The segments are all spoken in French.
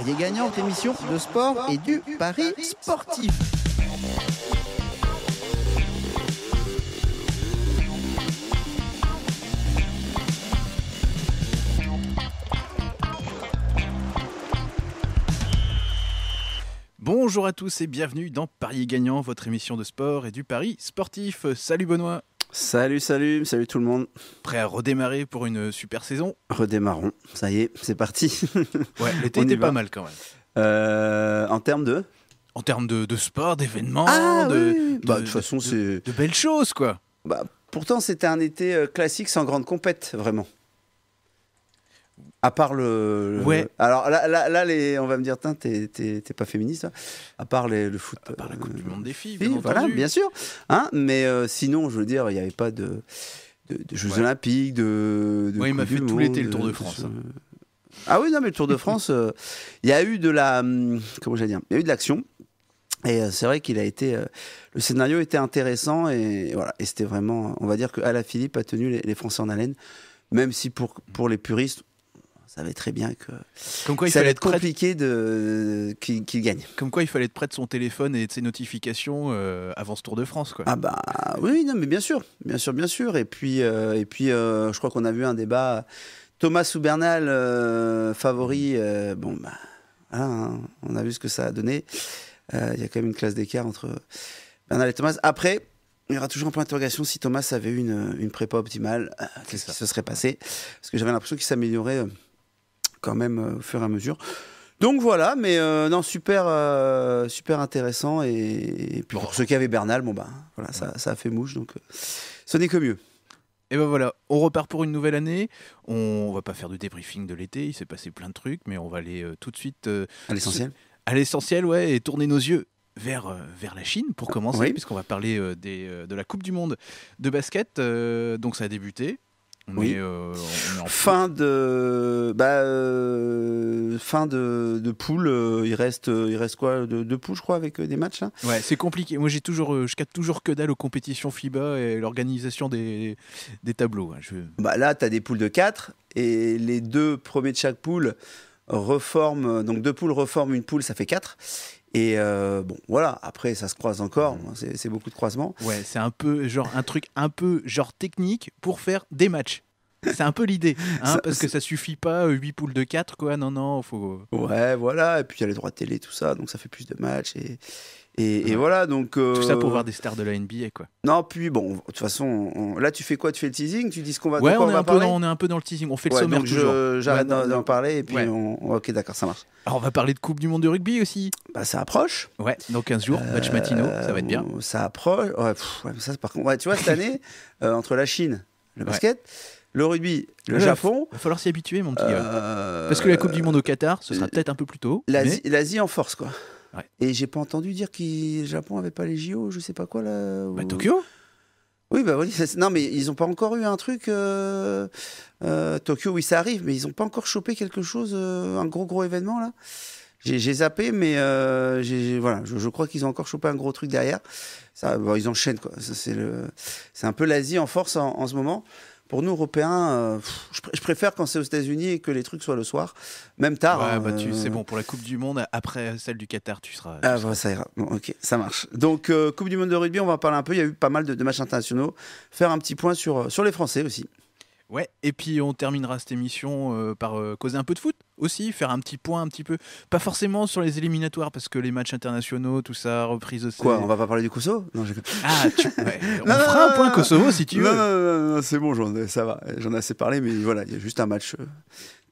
Parier gagnant, émission de sport et du pari sportif. Bonjour à tous et bienvenue dans Paris gagnant, votre émission de sport et du pari sportif. Salut Benoît. Salut, salut, salut tout le monde. Prêt à redémarrer pour une super saison Redémarrons, ça y est, c'est parti. ouais, l'été était pas mal quand même. Euh, en termes de En termes de, sport, d'événements, ah bah, de, toute façon, c'est de belles choses quoi. Bah, pourtant, c'était un été euh, classique sans grande compète, vraiment. À part le. Ouais. alors là, on va me dire, t'es pas féministe, hein. à part le foot. À part la euh, Coupe du Monde des filles, bien Voilà, bien sûr. Hein mais euh, sinon, je veux dire, il n'y avait pas de, Jeux Olympiques, de. il m'a fait tout l'été le Tour de France. Hein. Ah oui, non, mais le Tour de France, euh, il y a eu de la. Hum, comment j'allais dire Il y a eu de l'action. Et c'est vrai qu'il a été. le scénario était intéressant et, voilà. c'était vraiment. On va dire que Philippe a tenu les, Français en haleine, même si pour, pour les puristes, savait très bien que Comme quoi, il ça allait être compliqué de... qu'il gagne. Comme quoi, il fallait être prêt de son téléphone et de ses notifications euh, avant ce Tour de France. Quoi. Ah bah oui, non, mais bien sûr, bien sûr, bien sûr. Et puis, euh, et puis euh, je crois qu'on a vu un débat. Thomas ou Bernal, favori, bon bah, hein, hein, on a vu ce que ça a donné. Il y a quand même une classe d'écart entre Bernal et Thomas. Après, il y aura toujours un point d'interrogation si Thomas avait eu une, une prépa optimale, qu'est-ce qui se serait passé Parce que j'avais l'impression qu'il s'améliorait quand même euh, au fur et à mesure. Donc voilà, mais euh, non, super, euh, super intéressant. Et, pour ceux qui avaient Bernal, bon ben voilà, ça, a fait mouche, donc ce n'est que mieux. Et ben voilà, on repart pour une nouvelle année. On va pas faire de débriefing de l'été, il s'est passé plein de trucs, mais on va aller tout de suite à l'essentiel. À l'essentiel, ouais, et tourner nos yeux vers, vers la Chine pour commencer, puisqu'on va parler des, de la Coupe du Monde de basket. donc ça a débuté, oui. Euh, fin de bah, euh, fin de, poule. Euh, il reste il reste quoi de, poules, je crois, avec des matchs. ouais, c'est compliqué. Moi, j'ai toujours je casse toujours que dalle aux compétitions FIBA et l'organisation des, tableaux. Hein. Bah, là, tu as des poules de 4 et les deux premiers de chaque poule reforment donc deux poules reforment une poule, ça fait 4 et euh, bon, voilà, après, ça se croise encore, mmh. c'est beaucoup de croisements. Ouais, c'est un peu, genre, un truc un peu, genre, technique pour faire des matchs. C'est un peu l'idée, hein, parce que ça suffit pas, 8 euh, poules de 4, quoi, non, non, faut... Euh, ouais, voilà, et puis il y a les droits de télé, tout ça, donc ça fait plus de matchs, et, et, voilà, donc. Euh, Tout ça pour voir des stars de la NBA, quoi. Non, puis bon, de toute façon, là, tu fais quoi Tu fais le teasing Tu dis ce qu'on va Ouais, on, est un peu dans, on, est un peu dans le teasing. On fait le sommaire toujours. J'arrête d'en parler et puis on. Ok, d'accord, ça marche. Alors, on va parler de Coupe du Monde de rugby aussi. Bah, ça approche. Ouais, dans 15 jours, match euh, ça va être bien. Ça approche. Ouais, ça, par contre, tu vois, cette année, euh, entre la Chine, le basket le rugby, le, Japon. Il va falloir s'y habituer, mon petit euh, Parce que la Coupe du Monde au Qatar, ce sera peut-être un peu plus tôt. L'Asie en force, quoi. Et j'ai pas entendu dire que le Japon avait pas les JO, je sais pas quoi là. Bah, Tokyo oui, bah oui, non, mais ils ont pas encore eu un truc. Euh, euh, Tokyo, oui, ça arrive, mais ils ont pas encore chopé quelque chose, euh, un gros, gros événement là. J'ai zappé, mais voilà, je, crois qu'ils ont encore chopé un gros truc derrière. Ça, ils enchaînent, quoi. C'est un peu l'Asie en force en ce moment pour nous, Européens, euh, je, préfère quand c'est aux États-Unis et que les trucs soient le soir, même tard. Bah, euh, c'est bon, pour la Coupe du Monde, après celle du Qatar, tu seras. ah, ouais, bah, ça ira. ok, ça marche. Donc, euh, Coupe du Monde de rugby, on va en parler un peu. Il y a eu pas mal de, matchs internationaux. Faire un petit point sur, sur les Français aussi. Ouais, et puis on terminera cette émission euh, par euh, causer un peu de foot aussi, faire un petit point un petit peu, pas forcément sur les éliminatoires parce que les matchs internationaux, tout ça, reprise aussi. Quoi, on va pas parler du Kosovo non, Ah, tu... on fera un point Kosovo si tu veux. Non, non, c'est bon, j'en ai, ça va, j'en ai assez parlé, mais voilà, il y a juste un match. Euh,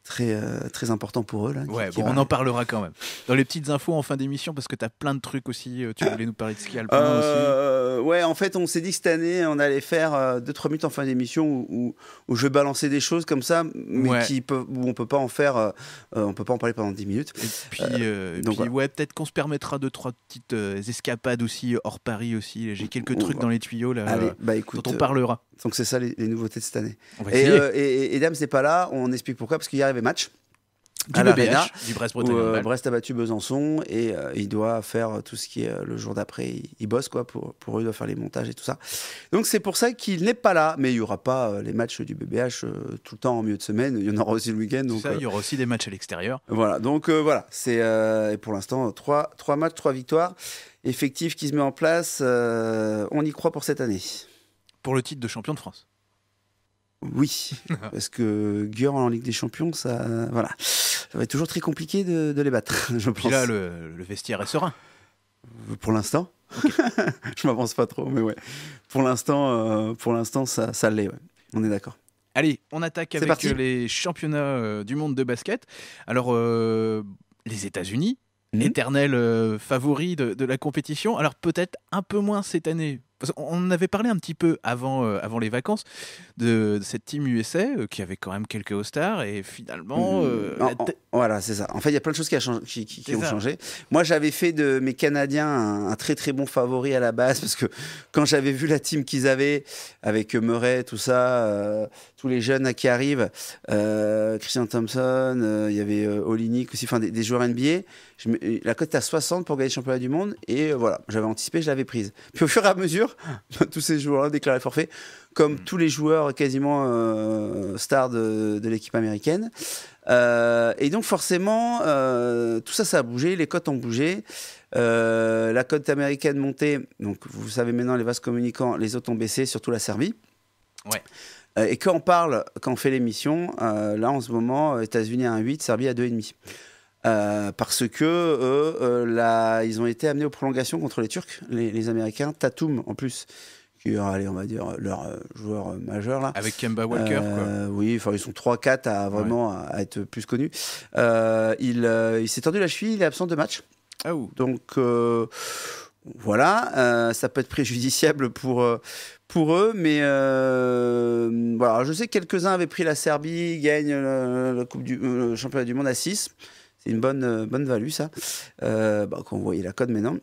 très, euh, très important pour eux. Là, ouais, on en parlera quand même. Dans les petites infos en fin d'émission, parce que tu as plein de trucs aussi. Euh, tu voulais nous parler de ski alpin euh, aussi Ouais, en fait, on s'est dit que cette année, on allait faire 2-3 euh, minutes en fin d'émission où, où, je vais balancer des choses comme ça, mais qui peut, où on peut pas en faire, on peut pas en parler pendant 10 minutes. Et puis, donc, ouais, peut-être qu'on se permettra 2 trois petites escapades aussi hors Paris aussi. J'ai quelques trucs dans les tuyaux là, bah, écoute, dont on parlera. Donc c'est ça les, nouveautés de cette année. Et, euh, et, Dame, c'est pas là. On explique pourquoi, parce qu'il y avait match. Du à du Brest où, euh, Brest a battu Besançon et euh, il doit faire tout ce qui est euh, le jour d'après. Il, bosse quoi pour, pour eux, il doit faire les montages et tout ça. Donc c'est pour ça qu'il n'est pas là. Mais il n'y aura pas les matchs du BBH tout le temps en milieu de semaine. Il y en aura aussi le week-end. Donc, il y aura aussi des matchs à l'extérieur. Voilà. Donc voilà. C'est pour l'instant trois, trois matchs, trois victoires. Effectif qui se met en place. on y croit pour cette année pour le titre de champion de France. Oui, parce que Guerre en Ligue des Champions, ça, voilà, ça va être toujours très compliqué de, les battre, je là, le, vestiaire est serein. Pour l'instant, je je m'avance pas trop, mais ouais. Pour l'instant, euh, pour l'instant, ça, ça l'est. On est d'accord. Allez, on attaque avec les championnats euh, du monde de basket. Alors, euh, les États-Unis, l'éternel hmm. favori de, la compétition. Alors peut-être un peu moins cette année on avait parlé un petit peu avant, euh, avant les vacances de, cette team USA euh, qui avait quand même quelques All-Stars et finalement. Mmh, euh, voilà, c'est ça. En fait, il y a plein de choses qui, ont changé. Moi, j'avais fait de mes Canadiens un, très très bon favori à la base parce que quand j'avais vu la team qu'ils avaient avec Murray, tout ça, tous les jeunes qui arrivent, Christian Thompson, il y avait Olinik aussi, enfin des, joueurs NBA, la cote à 60 pour gagner le championnat du monde et voilà, j'avais anticipé, je l'avais prise. Puis au fur et à mesure, tous ces joueurs-là déclarés forfait, comme mm. tous les joueurs quasiment euh, stars de, l'équipe américaine. Euh, et donc forcément, euh, tout ça, ça a bougé, les cotes ont bougé. la cote américaine montée, donc vous savez maintenant les vases communicants, les autres ont baissé, surtout la Serbie. Et quand on parle, quand on fait l'émission, là en ce moment, États-Unis à 1,8, Serbie à 2,5. Euh, parce que euh, euh, ils ont été amenés aux prolongations contre les Turcs, les, Américains, Tatum en plus qui est, allez, on va dire, leur joueur majeur. Là. Avec Kemba Walker, Oui, enfin, ils sont 3-4 à vraiment être plus connus. il, s'est tendu la cheville, il est absent de match. Ah ouh. Donc, voilà, ça peut être préjudiciable pour, pour eux, mais voilà, je sais que quelques-uns avaient pris la Serbie, gagnent la, coupe du, le championnat du monde à 6. C'est une bonne, euh, bonne value, ça. Euh, bah, quand vous la code maintenant.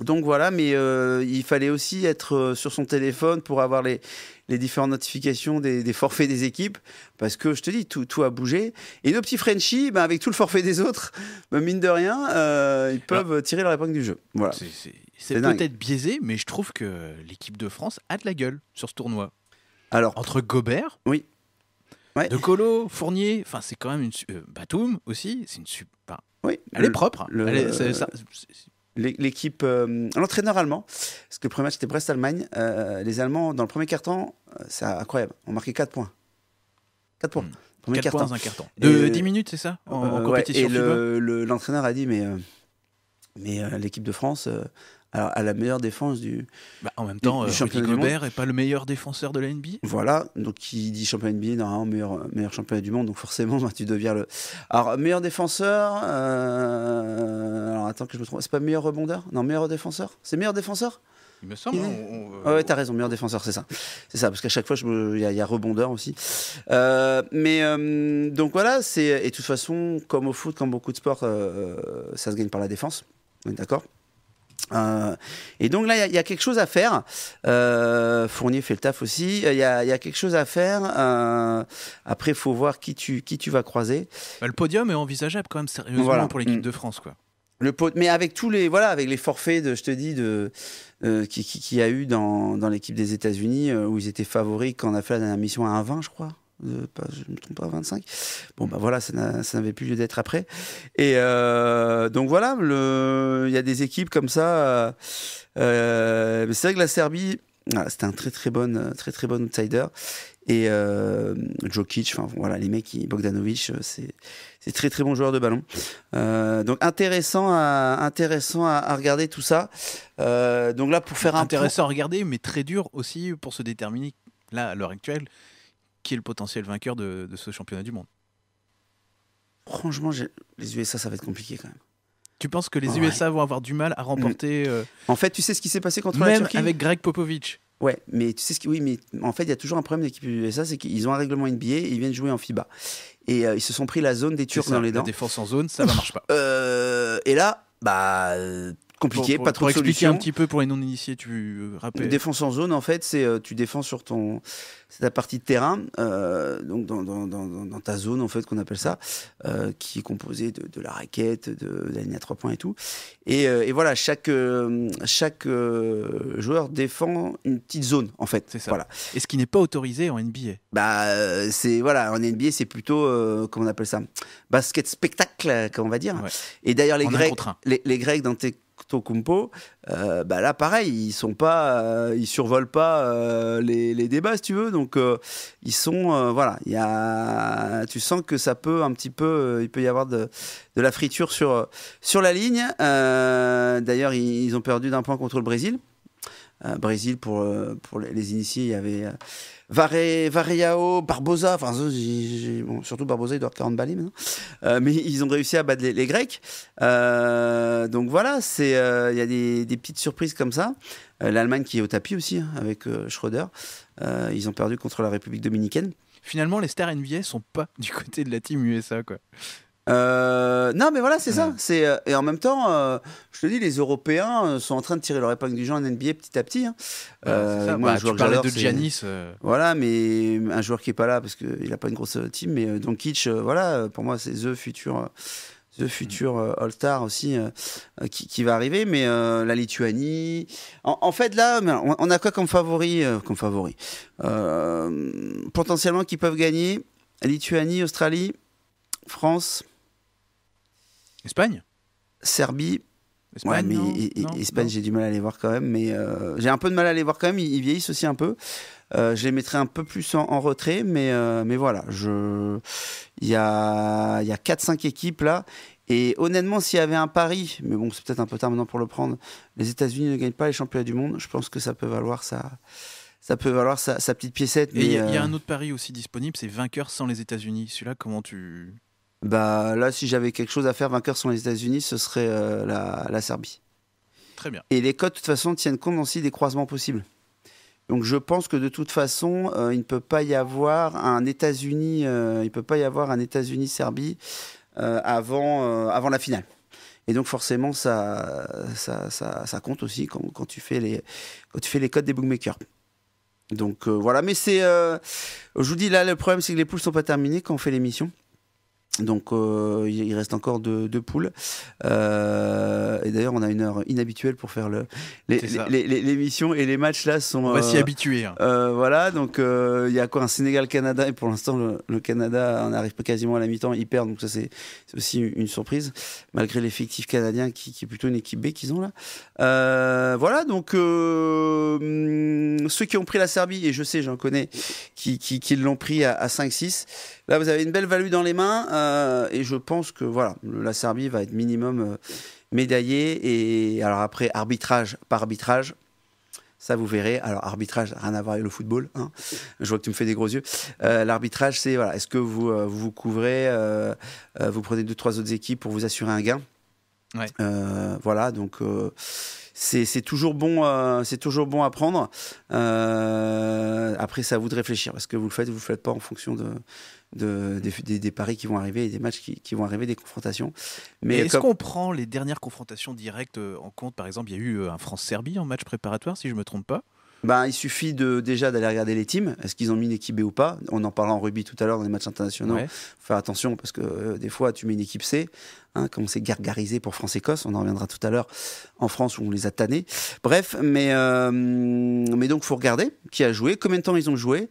Donc voilà, mais euh, il fallait aussi être euh, sur son téléphone pour avoir les, les différentes notifications des, forfaits des équipes, parce que je te dis, tout, a bougé. Et nos petits Frenchies, bah, avec tout le forfait des autres, bah, mine de rien, ils peuvent tirer leur épingle du jeu. Voilà. C'est peut-être biaisé, mais je trouve que l'équipe de France a de la gueule sur ce tournoi. Alors, Entre Gobert, oui de Colo, Fournier. Enfin, c'est quand même une. Euh, Batum aussi. C'est une super. oui, elle est propre. L'équipe, l'entraîneur allemand, parce que le premier match c'était Brest-Allemagne, euh, les Allemands, dans le premier carton, euh, c'est incroyable, ont marqué 4 points. 4 points. 4 hmm. un carton. De 10 minutes, c'est ça En, compétition Et l'entraîneur a dit, mais mais l'équipe de France alors, à la meilleure défense du. Bah, en même temps, du, euh, du pas le meilleur défenseur de la NBA. Voilà, donc qui dit championnat NBA, normalement, meilleur, meilleur championnat du monde, donc forcément, bah, tu deviens le. Alors, meilleur défenseur. Euh, alors, attends que je me trompe. C'est pas meilleur rebondeur Non, meilleur défenseur C'est meilleur défenseur il me semble. Euh, raison, meilleur défenseur, c'est ça. C'est ça, parce qu'à chaque fois, il y, a rebondeur aussi. mais donc voilà, c'est. Et de toute façon, comme au foot, comme beaucoup de sports, ça se gagne par la défense. On est d'accord euh, et donc là, il y, a quelque chose à faire. Euh, Fournier fait le taf aussi. Il y, a quelque chose à faire. Euh, après, faut voir qui tu, qui tu vas croiser. Bah, le podium est envisageable quand même sérieusement pour l'équipe mm. de France, quoi. Le mais avec tous les voilà, avec les forfaits de, je te dis, de euh, qui, qui, a eu dans, dans l'équipe des États-Unis où ils étaient favoris quand on a fait la dernière mission à 1-20 je crois je pas, me trompe pas, 25. Bon, mm. bah voilà, ça n'avait plus lieu d'être après. Et euh, donc voilà, il y a des équipes comme ça. Euh, euh, mais c'est vrai que la Serbie, ah, c'était un très très bon, très très bon outsider. Et Djokic, enfin voilà, les mecs, Bogdanovic, c'est très très bon joueur de ballon. donc intéressant à intéressant à, regarder tout ça. donc là pour faire intéressant à regarder, mais très dur aussi pour se déterminer là à l'heure actuelle qui est le potentiel vainqueur de, ce championnat du monde Franchement, les USA, ça va être compliqué quand même. Tu penses que les USA vont avoir du mal à remporter mm. euh, En fait, tu sais ce qui s'est passé contre la Turquie avec Greg Popovich. Ouais, mais tu sais ce qui. Oui, mais en fait, il y a toujours un problème d'équipe USA, c'est qu'ils ont un règlement NBA et ils viennent jouer en FIBA. Et euh, ils se sont pris la zone des Turcs dans les dents. La défense en zone, ça ne marche pas. Euh, et là, bah, compliqué, pas trop de expliquer un petit peu pour les non-initiés, tu rappelles Une défense en zone, en fait, c'est euh, tu défends sur ton, ta partie de terrain, euh, donc dans, ta zone, en fait, qu'on appelle ça, euh, qui est composée de, la raquette, de, la ligne à trois points et tout. Et, voilà, chaque, chaque joueur défend une petite zone, en fait. C'est ça. Voilà. Et ce qui n'est pas autorisé en NBA Bah, c'est, voilà, en NBA, c'est plutôt, comment on appelle ça Basket spectacle, comme on va dire. Et d'ailleurs, les Grecs, les, les Grecs, dans tes Tocumpo, euh, bah là pareil, ils sont pas, euh, ils survolent pas euh, les, débats si tu veux, donc ils sont, voilà, il y a, tu sens que ça peut un petit peu, il peut y avoir de, la friture sur sur la ligne. D'ailleurs, ils, ont perdu d'un point contre le Brésil. Brésil pour, euh, pour les, initiés, il y avait euh, Vareyao, variao Barbosa, enfin surtout Barbosa, il doit faire 40 balais maintenant. Euh, mais ils ont réussi à battre les, Grecs. donc voilà, il y a des, petites surprises comme ça. L'Allemagne qui est au tapis aussi, hein, avec Schroeder. ils ont perdu contre la République dominicaine. Finalement, les stars NBA sont pas du côté de la team USA, quoi. Euh, non, mais voilà, c'est ça. C'est euh, et en même temps, euh, je te dis, les Européens euh, sont en train de tirer leur épingle du jeu en NBA petit à petit. Hein. moi, bah, je parlais de Giannis. Voilà, mais un joueur qui est pas là parce qu'il a pas une grosse team. Mais Doncic, voilà, pour moi, c'est the futur. The futur altar mm. All-Star aussi qui, qui, va arriver, mais la Lituanie. En, fait, là, on, a quoi comme favori, comme favori Potentiellement qui peuvent gagner Lituanie, Australie, France. Espagne Serbie. Espagne, Espagne, j'ai du mal à les voir quand même. Mais euh, j'ai un peu de mal à les voir quand même. Ils, vieillissent aussi un peu. Euh, je les mettrai un peu plus en, retrait, mais, euh, mais voilà. Je... Il y a, il y a 4-5 équipes là. Et honnêtement, s'il y avait un pari, mais bon, c'est peut-être un peu tard maintenant pour le prendre, les États-Unis ne gagnent pas les championnats du monde. Je pense que ça peut valoir ça ça peut valoir sa, petite piécette. mais il y, a un autre pari aussi disponible, c'est vainqueur sans les États-Unis. Celui-là, comment tu bah, là, si j'avais quelque chose à faire vainqueur sur les États-Unis, ce serait euh, la, Serbie. Très bien. Et les codes de toute façon, tiennent compte aussi des croisements possibles. Donc je pense que de toute façon, euh, il ne peut pas y avoir un États-Unis, euh, il peut pas y avoir un États-Unis Serbie avant avant la finale. Et donc forcément, ça ça, ça, ça compte aussi quand, quand, tu fais les quand tu fais les cotes des bookmakers. Donc voilà, mais c'est, je vous dis là, le problème c'est que les poules sont pas terminées quand on fait l'émission. Donc euh, il reste encore deux, poules. Euh, et d'ailleurs, on a une heure inhabituelle pour faire le l'émission les, les, et les matchs là sont. On va euh, s'y habituer. Hein. Euh, voilà, donc euh, il y a quoi un Sénégal-Canada et pour l'instant le, Canada on arrive quasiment à la mi-temps, ils perdent donc ça c'est aussi une surprise malgré l'effectif canadien qui, qui, est plutôt une équipe B qu'ils ont là. Euh, voilà donc hmm, ceux qui ont pris la Serbie et je sais j'en connais qui, qui, qui l'ont pris à, à 5-6 Là, vous avez une belle value dans les mains euh, et je pense que voilà, la Serbie va être minimum euh, médaillée. Et alors après, arbitrage par arbitrage, ça vous verrez. Alors arbitrage, rien à voir avec le football. Hein. Je vois que tu me fais des gros yeux. Euh, l'arbitrage, c'est voilà, est-ce que vous, vous couvrez, vous prenez deux trois autres équipes pour vous assurer un gain. voilà, donc c'est toujours bon, c'est toujours bon à prendre. après, ça à vous de réfléchir. Est-ce que vous le faites, vous ne le faites pas en fonction de des, paris qui vont arriver et des matchs qui, vont arriver, des confrontations. Mais est-ce qu'on prend les dernières confrontations directes euh, en compte Par exemple, il y a eu euh, un France-Serbie en match préparatoire, si je ne me trompe pas. Ben, il suffit de, déjà d'aller regarder les teams. Est-ce qu'ils ont mis une équipe B ou pas On en parlait en rugby tout à l'heure dans les matchs internationaux. faire attention parce que euh, des fois, tu mets une équipe C, hein, comme on s'est gargarisé pour France-Écosse. On en reviendra tout à l'heure en France où on les a tannés. Bref, mais, mais donc, faut regarder qui a joué, combien de temps ils ont joué.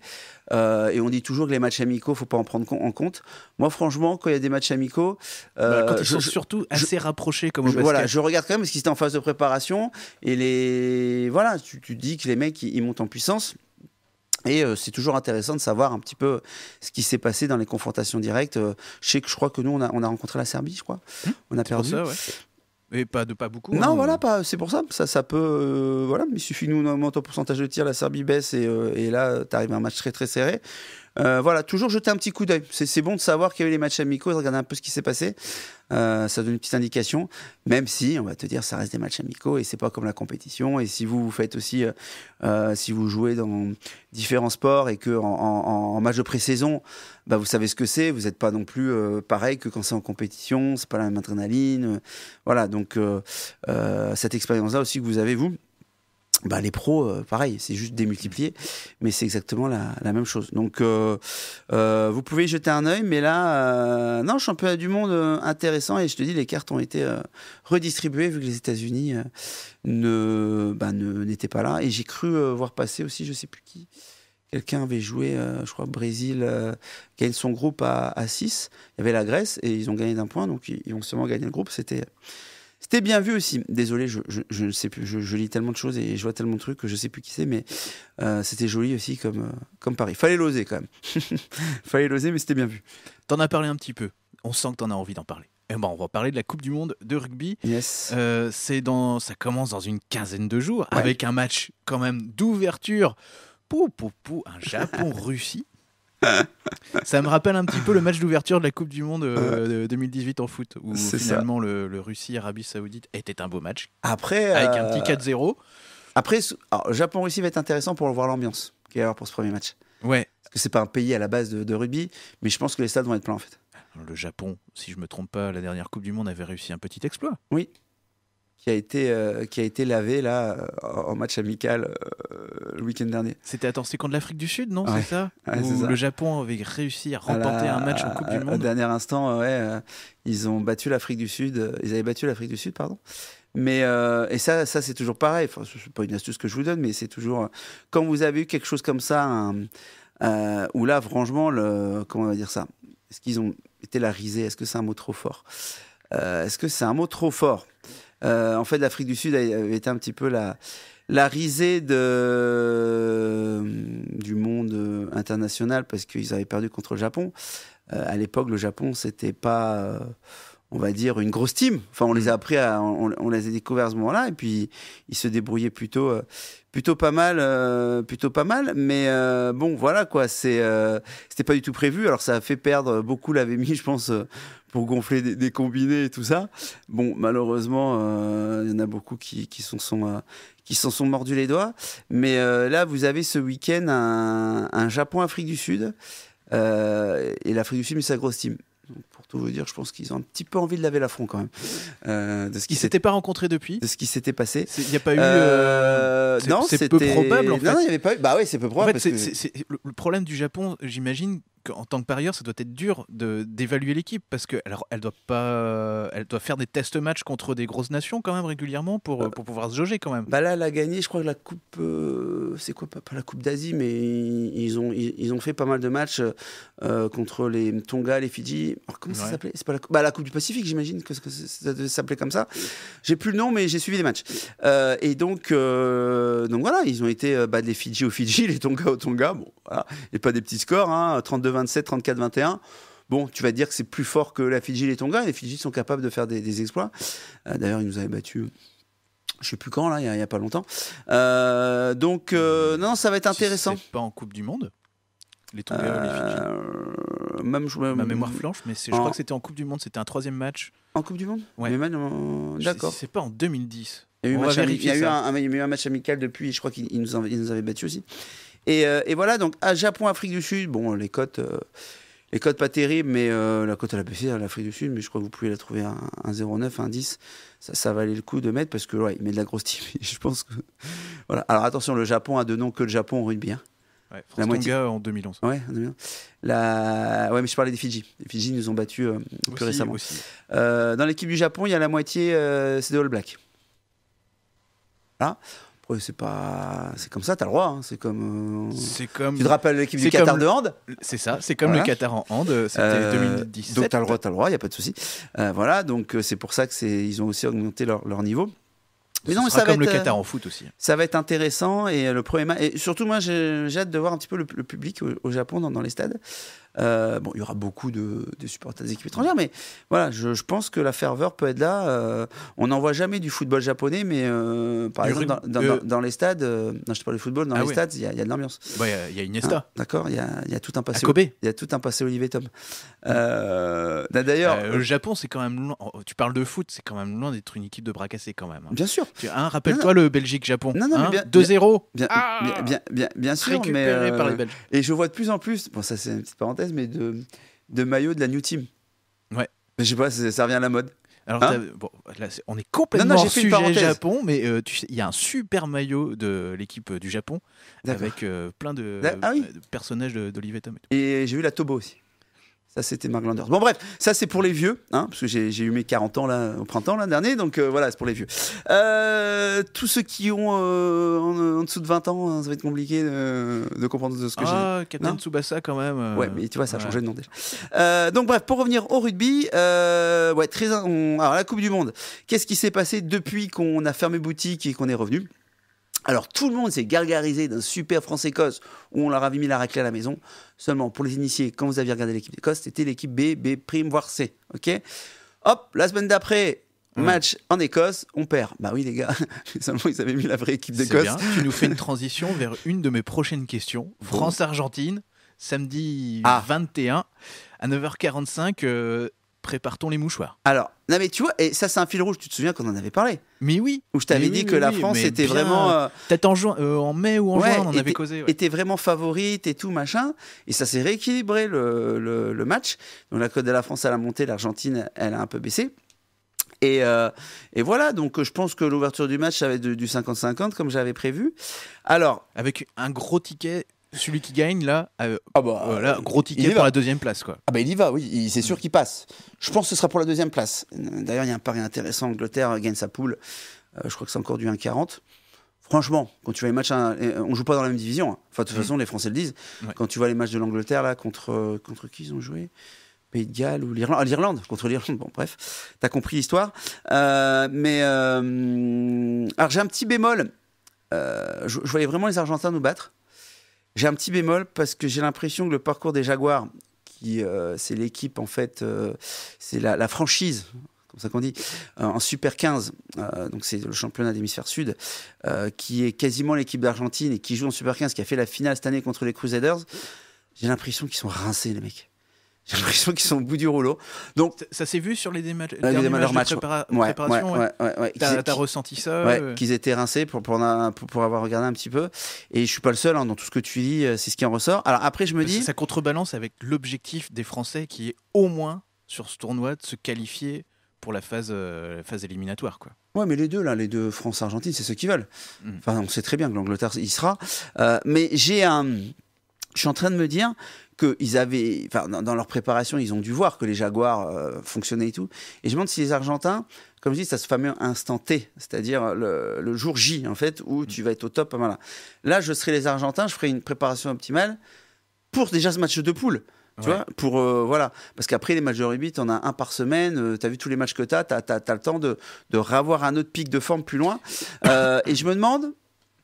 Euh, et on dit toujours que les matchs amicaux, faut pas en prendre en compte. Moi, franchement, quand il y a des matchs amicaux, bah, quand euh, ils sont surtout assez rapprochés comme au Voilà, je regarde quand même ce qui était en phase de préparation et les voilà, tu, dis que les mecs ils, montent en puissance. Et euh, c'est toujours intéressant de savoir un petit peu ce qui s'est passé dans les confrontations directes. je sais que je crois que nous, on a, rencontré la Serbie, je crois. Hum, on a perdu. Ça, ouais. Et pas de pas beaucoup. Non, hein. voilà, pas. C'est pour ça. Ça, ça peut. Euh, voilà, il suffit nous on augmente pourcentage de tir, la Serbie baisse et, euh, et là, tu arrives à un match très très serré. Euh, voilà, toujours jeter un petit coup d'œil. C'est bon de savoir qu'il y eu les matchs amicaux, regarder un peu ce qui s'est passé. Euh, ça donne une petite indication, même si, on va te dire, ça reste des matchs amicaux et c'est pas comme la compétition. Et si vous, vous faites aussi, euh, euh, si vous jouez dans différents sports et que en, en, en match de pré-saison, bah, vous savez ce que c'est, vous n'êtes pas non plus pareil que quand c'est en compétition, c'est pas la même adrénaline. voilà, donc cette expérience-là aussi que vous avez, vous, bah, les pros, euh, pareil, c'est juste démultiplié, mais c'est exactement la, même chose. Donc, euh, euh, vous pouvez y jeter un œil, mais là, non, championnat du monde intéressant, et je te dis, les cartes ont été redistribuées, vu que les États-Unis bah, n'étaient pas là. Et j'ai cru voir passer aussi, je sais plus qui, quelqu'un avait joué, je crois, Brésil gagne son groupe à, 6. Il y avait la Grèce, et ils ont gagné d'un point, donc ils, ils ont seulement gagné le groupe. C'était. C'était bien vu aussi. Désolé, je, je, sais plus, je, lis tellement de choses et je vois tellement de trucs que je ne sais plus qui c'est, mais euh, c'était joli aussi comme, euh, comme Paris. Fallait l'oser quand même. Fallait l'oser, mais c'était bien vu. T'en as parlé un petit peu. On sent que t'en as envie d'en parler. Eh ben, on va parler de la Coupe du Monde de rugby. Yes. Euh, c'est dans, ça commence dans une quinzaine de jours avec un match quand même d'ouverture. Pou, pou, pou, un Japon-Russie ça me rappelle un petit peu le match d'ouverture de la Coupe du Monde euh, de 2018 en foot, où finalement le, Russie-Arabie Saoudite était un beau match. Après, avec euh, un petit 4-0. Après, Japon-Russie va être intéressant pour voir l'ambiance qu'il y a pour ce premier match. Ouais. Parce que c'est pas un pays à la base de, de, rugby, mais je pense que les stades vont être pleins en fait. Le Japon, si je me trompe pas, la dernière Coupe du Monde avait réussi un petit exploit. Oui, qui a été, euh, qui a été lavé là euh, en match amical euh, le week-end dernier. C'était attends, c'est contre l'Afrique du Sud, non C'est ça, Le Japon avait réussi à remporter un match en Coupe du Monde. Au dernier instant, ouais, ils ont battu l'Afrique du Sud. Ils avaient battu l'Afrique du Sud, pardon. Mais et ça, ça c'est toujours pareil. Enfin, c'est pas une astuce que je vous donne, mais c'est toujours quand vous avez eu quelque chose comme ça, où là, franchement, le, comment on va dire ça Est-ce qu'ils ont été la risée Est-ce que c'est un mot trop fort Est-ce que c'est un mot trop fort euh, en fait, l'Afrique du Sud avait été un petit peu la, la risée euh, du monde euh, international parce qu'ils avaient perdu contre le Japon. à l'époque, le Japon, c'était pas on va dire, une grosse team. Enfin, on les a mm. appris, on, les a découverts à ce moment-là, et puis ils se débrouillaient plutôt, euh, plutôt pas mal, euh, plutôt pas mal. Mais euh, bon, voilà quoi, c'est, c'était pas du tout prévu. Alors ça a fait perdre, beaucoup l'avaient mis, je pense, pour gonfler des, combinés et tout ça. Bon, malheureusement, il y en a beaucoup qui, s'en sont, qui s'en sont mordus les doigts. Mais là, vous avez ce week-end un, un Japon-Afrique du Sud. et l'Afrique du Sud, c'est sa grosse team dire, je pense qu'ils ont un petit peu envie de laver front quand même. Euh, de ce qui s'était pas rencontré depuis De ce qui s'était passé. Il n'y a pas eu. Euh, euh, non, c'est peu probable en fait. Non, il n'y avait pas eu. Bah oui, c'est peu probable. le problème du Japon, j'imagine, en tant que parieur, ça doit être dur d'évaluer l'équipe parce que alors elle doit pas, elle doit faire des tests matchs contre des grosses nations quand même régulièrement pour, bah, pour pouvoir se jauger quand même. Bah là, elle a gagné, je crois que la coupe, euh, c'est quoi, pas, la coupe d'Asie, mais ils ont ils, ont fait pas mal de matchs euh, contre les Tonga, les Fidji. Alors comment ça s'appelait C'est pas bah, la, coupe du Pacifique, j'imagine que, ça s'appelait comme ça. J'ai plus le nom, mais j'ai suivi des matchs. Euh, et donc donc voilà, ils ont été bah, les Fidji aux Fidji, les Tonga aux Tonga, bon, voilà. et pas des petits scores, hein, 32 27, 34, 21. Bon, tu vas dire que c'est plus fort que la Fidji et les Tonga. les Fidji sont capables de faire des, exploits. Euh, d'ailleurs, ils nous avaient battus. Je sais plus quand, là, il n'y a, pas longtemps. Euh, donc, euh, non, ça va être intéressant. pas en Coupe du Monde Les Tonga les Fidji même, Ma mémoire flanche, mais je crois que c'était en Coupe du Monde. C'était un troisième match. En Coupe du Monde Ouais. D'accord. C'est pas en 2010. Il y a eu, un, match amical depuis, je crois qu'ils nous, nous avaient battus aussi. Euh, et, voilà, donc à Japon, Afrique du Sud, bon, les cotes, euh, les cotes pas terribles, mais euh, la cote à la baissée à l'Afrique du Sud, mais je crois que vous pouvez la trouver à un, 0,9, Ça, ça, valait le coup de mettre parce que, ouais, il met de la grosse team. Je pense que. Voilà. Alors attention, le Japon a de noms que le Japon en rugby. Hein. Ouais, la moitié... en 2011. Ouais, en 2011. La... ouais, mais je parlais des Fidji. Les Fidji nous ont battus plus récemment. Aussi. dans l'équipe du Japon, il y a la moitié, c'est des All Blacks. Voilà c'est pas c'est comme ça t'as le droit hein. c'est comme euh, c'est comme tu te rappelles l'équipe du Qatar de hand c'est ça c'est comme le Qatar en hand euh, c'était euh... 2017 donc t'as le droit t'as le droit y a pas de souci euh, voilà donc c'est pour ça que c'est ils ont aussi augmenté leur, niveau mais ça comme le Qatar en foot aussi. Ça va être intéressant et le premier Et surtout, moi, j'ai hâte de voir un petit peu le, public au, Japon dans, dans, les stades. Euh, bon, il y aura beaucoup de, supporters des équipes étrangères, mais voilà, je, pense que la ferveur peut être là. Euh, on n'en voit jamais du football japonais, mais euh, par exemple, dans, les stades, non, je te parle de football, dans ah les stades, il y, a de l'ambiance. Bah, il y, a Iniesta. Hein, d'accord, il y, a, tout un passé. Il y a tout un passé Olivier Tom. Mm. Bah, d'ailleurs. Bah, le Japon, c'est quand même loin. Oh, tu parles de foot, c'est quand même loin d'être une équipe de bras cassés, quand même. Hein. Bien sûr. Hein, rappelle-toi le Belgique-Japon. Non, non, 2-0. Ah. Bien, bien, bien, sûr. Récupéré mais, par les Belges. Et je vois de plus en plus, bon, ça c'est une petite parenthèse mais de, de maillot de la New Team. Ouais. je sais pas, ça revient à la mode. Alors, hein on est complètement non, sujet Japon, mais euh, il y a un super maillot de l'équipe euh, du Japon avec euh, plein de, ah personnages d'Olivier Tom. Et, et j'ai eu la Tobo aussi. Ça, c'était Mark Bon, bref, ça, c'est pour les vieux, hein, parce que j'ai eu mes 40 ans là, au printemps l'an dernier, donc euh, voilà, c'est pour les vieux. Euh, tous ceux qui ont euh, en, dessous de 20 ans, hein, ça va être compliqué de, comprendre de ce que oh, j'ai. Ah, Captain Tsubasa, quand même. Ouais, mais tu vois, ça a changé de nom déjà. donc, bref, pour revenir au rugby, ouais, très, alors la Coupe du Monde, qu'est-ce qui s'est passé depuis qu'on a fermé boutique et qu'on est revenu alors tout le monde s'est gargarisé d'un super France-Écosse où on leur avait mis la raclée à la maison. Seulement, pour les initiés, quand vous aviez regardé l'équipe d'Écosse, c'était l'équipe B, B', voire C. OK Hop, la semaine d'après, match en Écosse, on perd. Bah oui les gars, seulement ils avaient mis la vraie équipe d'Écosse. Tu nous fais une transition vers une de mes prochaines questions. France-Argentine, samedi 21 ah. à 9h45 préparons les mouchoirs. Alors, non mais tu vois, et ça c'est un fil rouge, tu te souviens qu'on en avait parlé Mais oui Où je t'avais dit que la France était vraiment... Euh... Peut-être en, euh, en mai ou en juin, on en avait causé. Était vraiment favorite et tout, machin. Et ça s'est rééquilibré le, match. Donc la Côte de la France, elle a monté, l'Argentine, elle a un peu baissé. Et, euh, voilà, donc je pense que l'ouverture du match, avait du 50-50, comme j'avais prévu. Alors. Avec un gros ticket celui qui gagne là, euh, ah bah, euh, gros ticket pour la deuxième place quoi. Ah bah, il y va, oui, c'est sûr qu'il passe. Je pense que ce sera pour la deuxième place. D'ailleurs, il y a un pari intéressant. Angleterre gagne sa poule. Euh, je crois que c'est encore du 1,40. Franchement, quand tu vois les matchs, hein, on joue pas dans la même division. Hein. Enfin, de toute mm. façon, les Français le disent. Quand tu vois les matchs de l'Angleterre là contre contre qui ils ont joué Pays de Galles ou l'Irlande, ah, l'Irlande contre l'Irlande. Bon, bref, t'as compris l'histoire. mais alors j'ai un petit bémol. je voyais vraiment les Argentins nous battre. J'ai un petit bémol parce que j'ai l'impression que le parcours des Jaguars, qui euh, c'est l'équipe en fait, euh, c'est la, franchise. Comme ça qu'on dit, euh, en Super 15, donc c'est le championnat d'hémisphère sud, qui est quasiment l'équipe d'Argentine et qui joue en Super 15, qui a fait la finale cette année contre les Crusaders. J'ai l'impression qu'ils sont rincés, les mecs. J'ai l'impression qu'ils sont au bout du rouleau. Donc ça s'est vu sur les, ah, matchs, de ouais, préparation. Ouais, ouais, T'as ressenti ça euh... Qu'ils étaient rincés pour, pour, avoir regardé un petit peu. Et je suis pas le seul hein, dans tout ce que tu dis, euh, c'est ce qui en ressort. Alors après, je me dis ça contrebalance avec l'objectif des Français qui est au moins sur ce tournoi de se qualifier pour la phase, euh, phase éliminatoire. Quoi. Ouais, mais les deux, là, les deux France-Argentine, c'est ceux qui veulent. Mm. Enfin, on sait très bien que l'Angleterre y sera. Euh, mais j'ai un. Je suis en train de me dire qu'ils avaient, enfin, dans, leur préparation, ils ont dû voir que les Jaguars euh, fonctionnaient et tout. Et je me demande si les Argentins, comme je dis, ça ce fameux instant T, c'est-à-dire le, jour J, en fait, où tu vas être au top. Voilà. Là, je serai les Argentins, je ferai une préparation optimale pour déjà ce match de poule. Tu vois, pour euh, voilà, parce qu'après les matchs de rugby, t'en as un par semaine. tu euh, t'as vu tous les matchs que t'as, t'as as, as, le temps de de revoir un autre pic de forme plus loin. et je me demande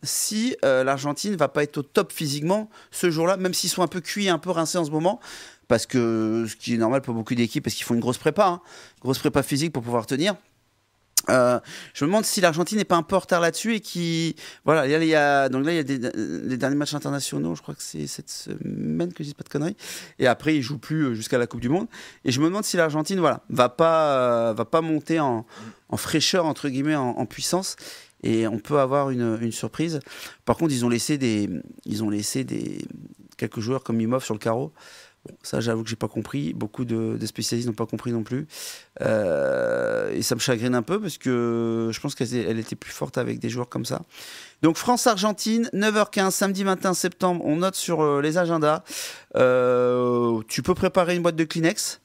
si euh, l'Argentine va pas être au top physiquement ce jour-là, même s'ils sont un peu cuits, un peu rincés en ce moment, parce que ce qui est normal pour beaucoup d'équipes, parce qu'ils font une grosse prépa, hein. grosse prépa physique pour pouvoir tenir. Euh, je me demande si l'Argentine n'est pas un peu en retard là-dessus et qui voilà il y a, donc là il y a les derniers matchs internationaux je crois que c'est cette semaine que je dis pas de conneries et après ils jouent plus jusqu'à la Coupe du Monde et je me demande si l'Argentine voilà va pas euh, va pas monter en, fraîcheur entre guillemets en puissance et on peut avoir une, une, surprise. Par contre, ils ont laissé des, ils ont laissé des quelques joueurs comme Mimov sur le carreau. Bon, ça, j'avoue que j'ai pas compris. Beaucoup de, de spécialistes n'ont pas compris non plus. Euh, et ça me chagrine un peu parce que je pense qu'elle était plus forte avec des joueurs comme ça. Donc France-Argentine, 9h15, samedi 21 septembre. On note sur euh, les agendas. Euh, tu peux préparer une boîte de Kleenex.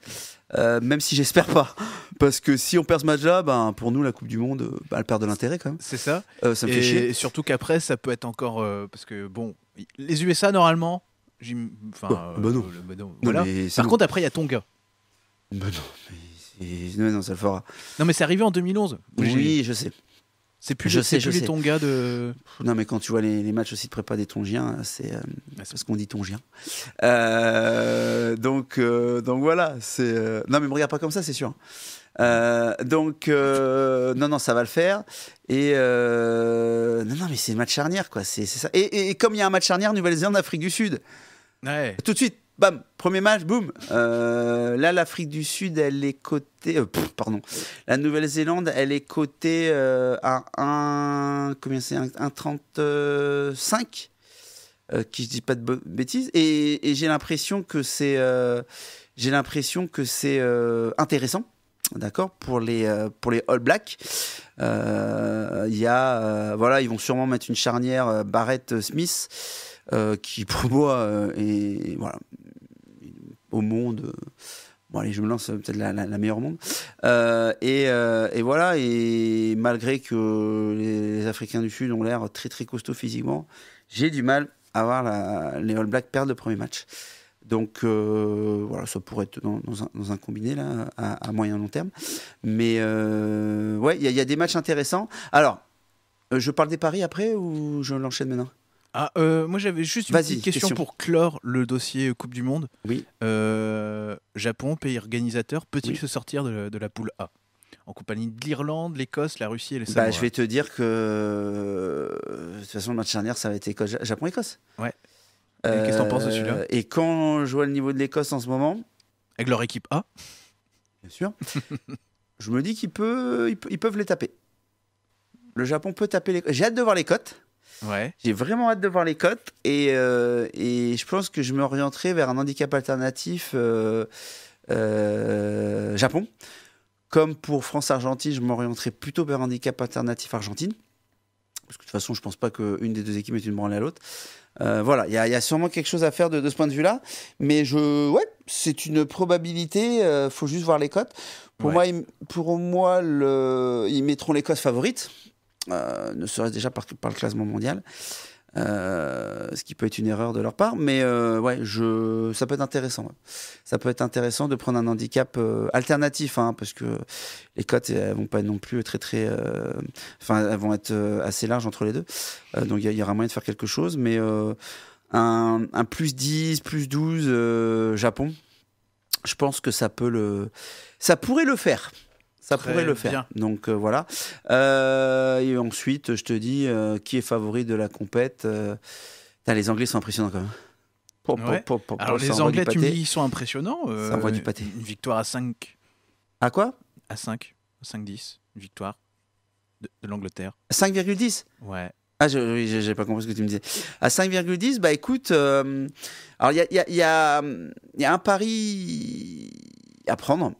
Euh, même si j'espère pas. Parce que si on perd ce match-là, ben, pour nous, la Coupe du Monde, euh, ben, elle perd de l'intérêt quand même. C'est ça. Euh, ça et, surtout qu'après, ça peut être encore. parce que, bon, les USA, normalement. j' Enfin, oh, bah bah Par contre, après, il y a Tonga. Ben non, mais ça Non, mais c'est arrivé en 2011. Oui, je sais. C'est plus, je sais, plus je les Tonga de. Non, mais quand tu vois les, les matchs aussi de prépa des Tongiens, c'est euh, parce qu'on dit Tongien. Euh, donc, euh, donc voilà. c'est Non, mais me regarde pas comme ça, c'est sûr. donc, non, non, ça va le faire. Et non, non, mais c'est le match charnière, quoi. C'est ça. Et, et, comme il y a un match charnière, Nouvelle-Zélande, Afrique du Sud. Tout de suite, bam, premier match, boum. Euh, là, l'Afrique du Sud, elle est cotée. Euh, pardon. La Nouvelle-Zélande, elle est cotée euh, à un Combien c'est 1,35 Qui je dis pas de bêtises. Et, j'ai l'impression que c'est. j'ai l'impression que c'est intéressant. D'accord pour les pour les All Blacks, il y a voilà ils vont sûrement mettre une charnière Barrett Smith. Euh, qui pour moi euh, est voilà au monde. Euh, bon, allez, je me lance peut-être la, la, meilleure monde. et, et, voilà, et malgré que les, Africains du Sud ont l'air très très costauds physiquement, j'ai du mal à voir la, les All Blacks perdre le premier match. Donc voilà, ça pourrait être dans, un, dans un, combiné là, à, moyen long terme. Mais ouais, il y, y, a des matchs intéressants. Alors, je parle des paris après ou je l'enchaîne maintenant ah, euh, moi j'avais juste une petite question, pour clore le dossier euh, Coupe du Monde. Oui. Euh, Japon, pays organisateur, peut-il se sortir de, la poule A en compagnie de l'Irlande, l'Écosse, la Russie et les bah, je vais te dire que de toute façon le match dernier ça va être Japon Écosse. Ouais. Qu'est-ce que t'en de celui-là Et quand je vois le niveau de l'Écosse en ce moment, avec leur équipe A, bien sûr, je me dis qu'ils peuvent, ils peuvent les taper. Le Japon peut taper les. J'ai hâte de voir les cotes. J'ai vraiment hâte de voir les cotes et, euh, je pense que je m'orienterai vers un handicap alternatif euh, euh, Japon. Comme pour France-Argentine, je m'orienterai plutôt vers un handicap alternatif Argentine. Parce que de toute façon, je pense pas qu'une des deux équipes est une branle à l'autre. voilà, il y, a sûrement quelque chose à faire de, ce point de vue-là. Mais je, ouais, c'est une probabilité. il faut juste voir les cotes. Pour moi, le, ils mettront les cotes favorites. Euh, ne serait-ce déjà par, par, le classement mondial. Euh, ce qui peut être une erreur de leur part, mais euh, ouais, je, ça peut être intéressant. Ça peut être intéressant de prendre un handicap alternatif, hein, parce que les cotes elles vont pas être non plus très très, enfin, elles vont être assez larges entre les deux. donc il y, aura moyen de faire quelque chose, mais un, plus 10, plus 12 Japon, je pense que ça peut le, ça pourrait le faire ça pourrait le faire. Donc euh, voilà. Euh, et ensuite, je te dis euh, qui est favori de la compète. les Anglais sont impressionnants quand même. Alors les Anglais, tu me dis, ils sont impressionnants. ça envoie du pâté. Une victoire à 5. À quoi À 5. 5-10. Une victoire de, l'Angleterre. 5,10 Ouais. Ah, je pas compris ce que tu me disais. À 5,10, bah écoute, alors il y y a un pari à prendre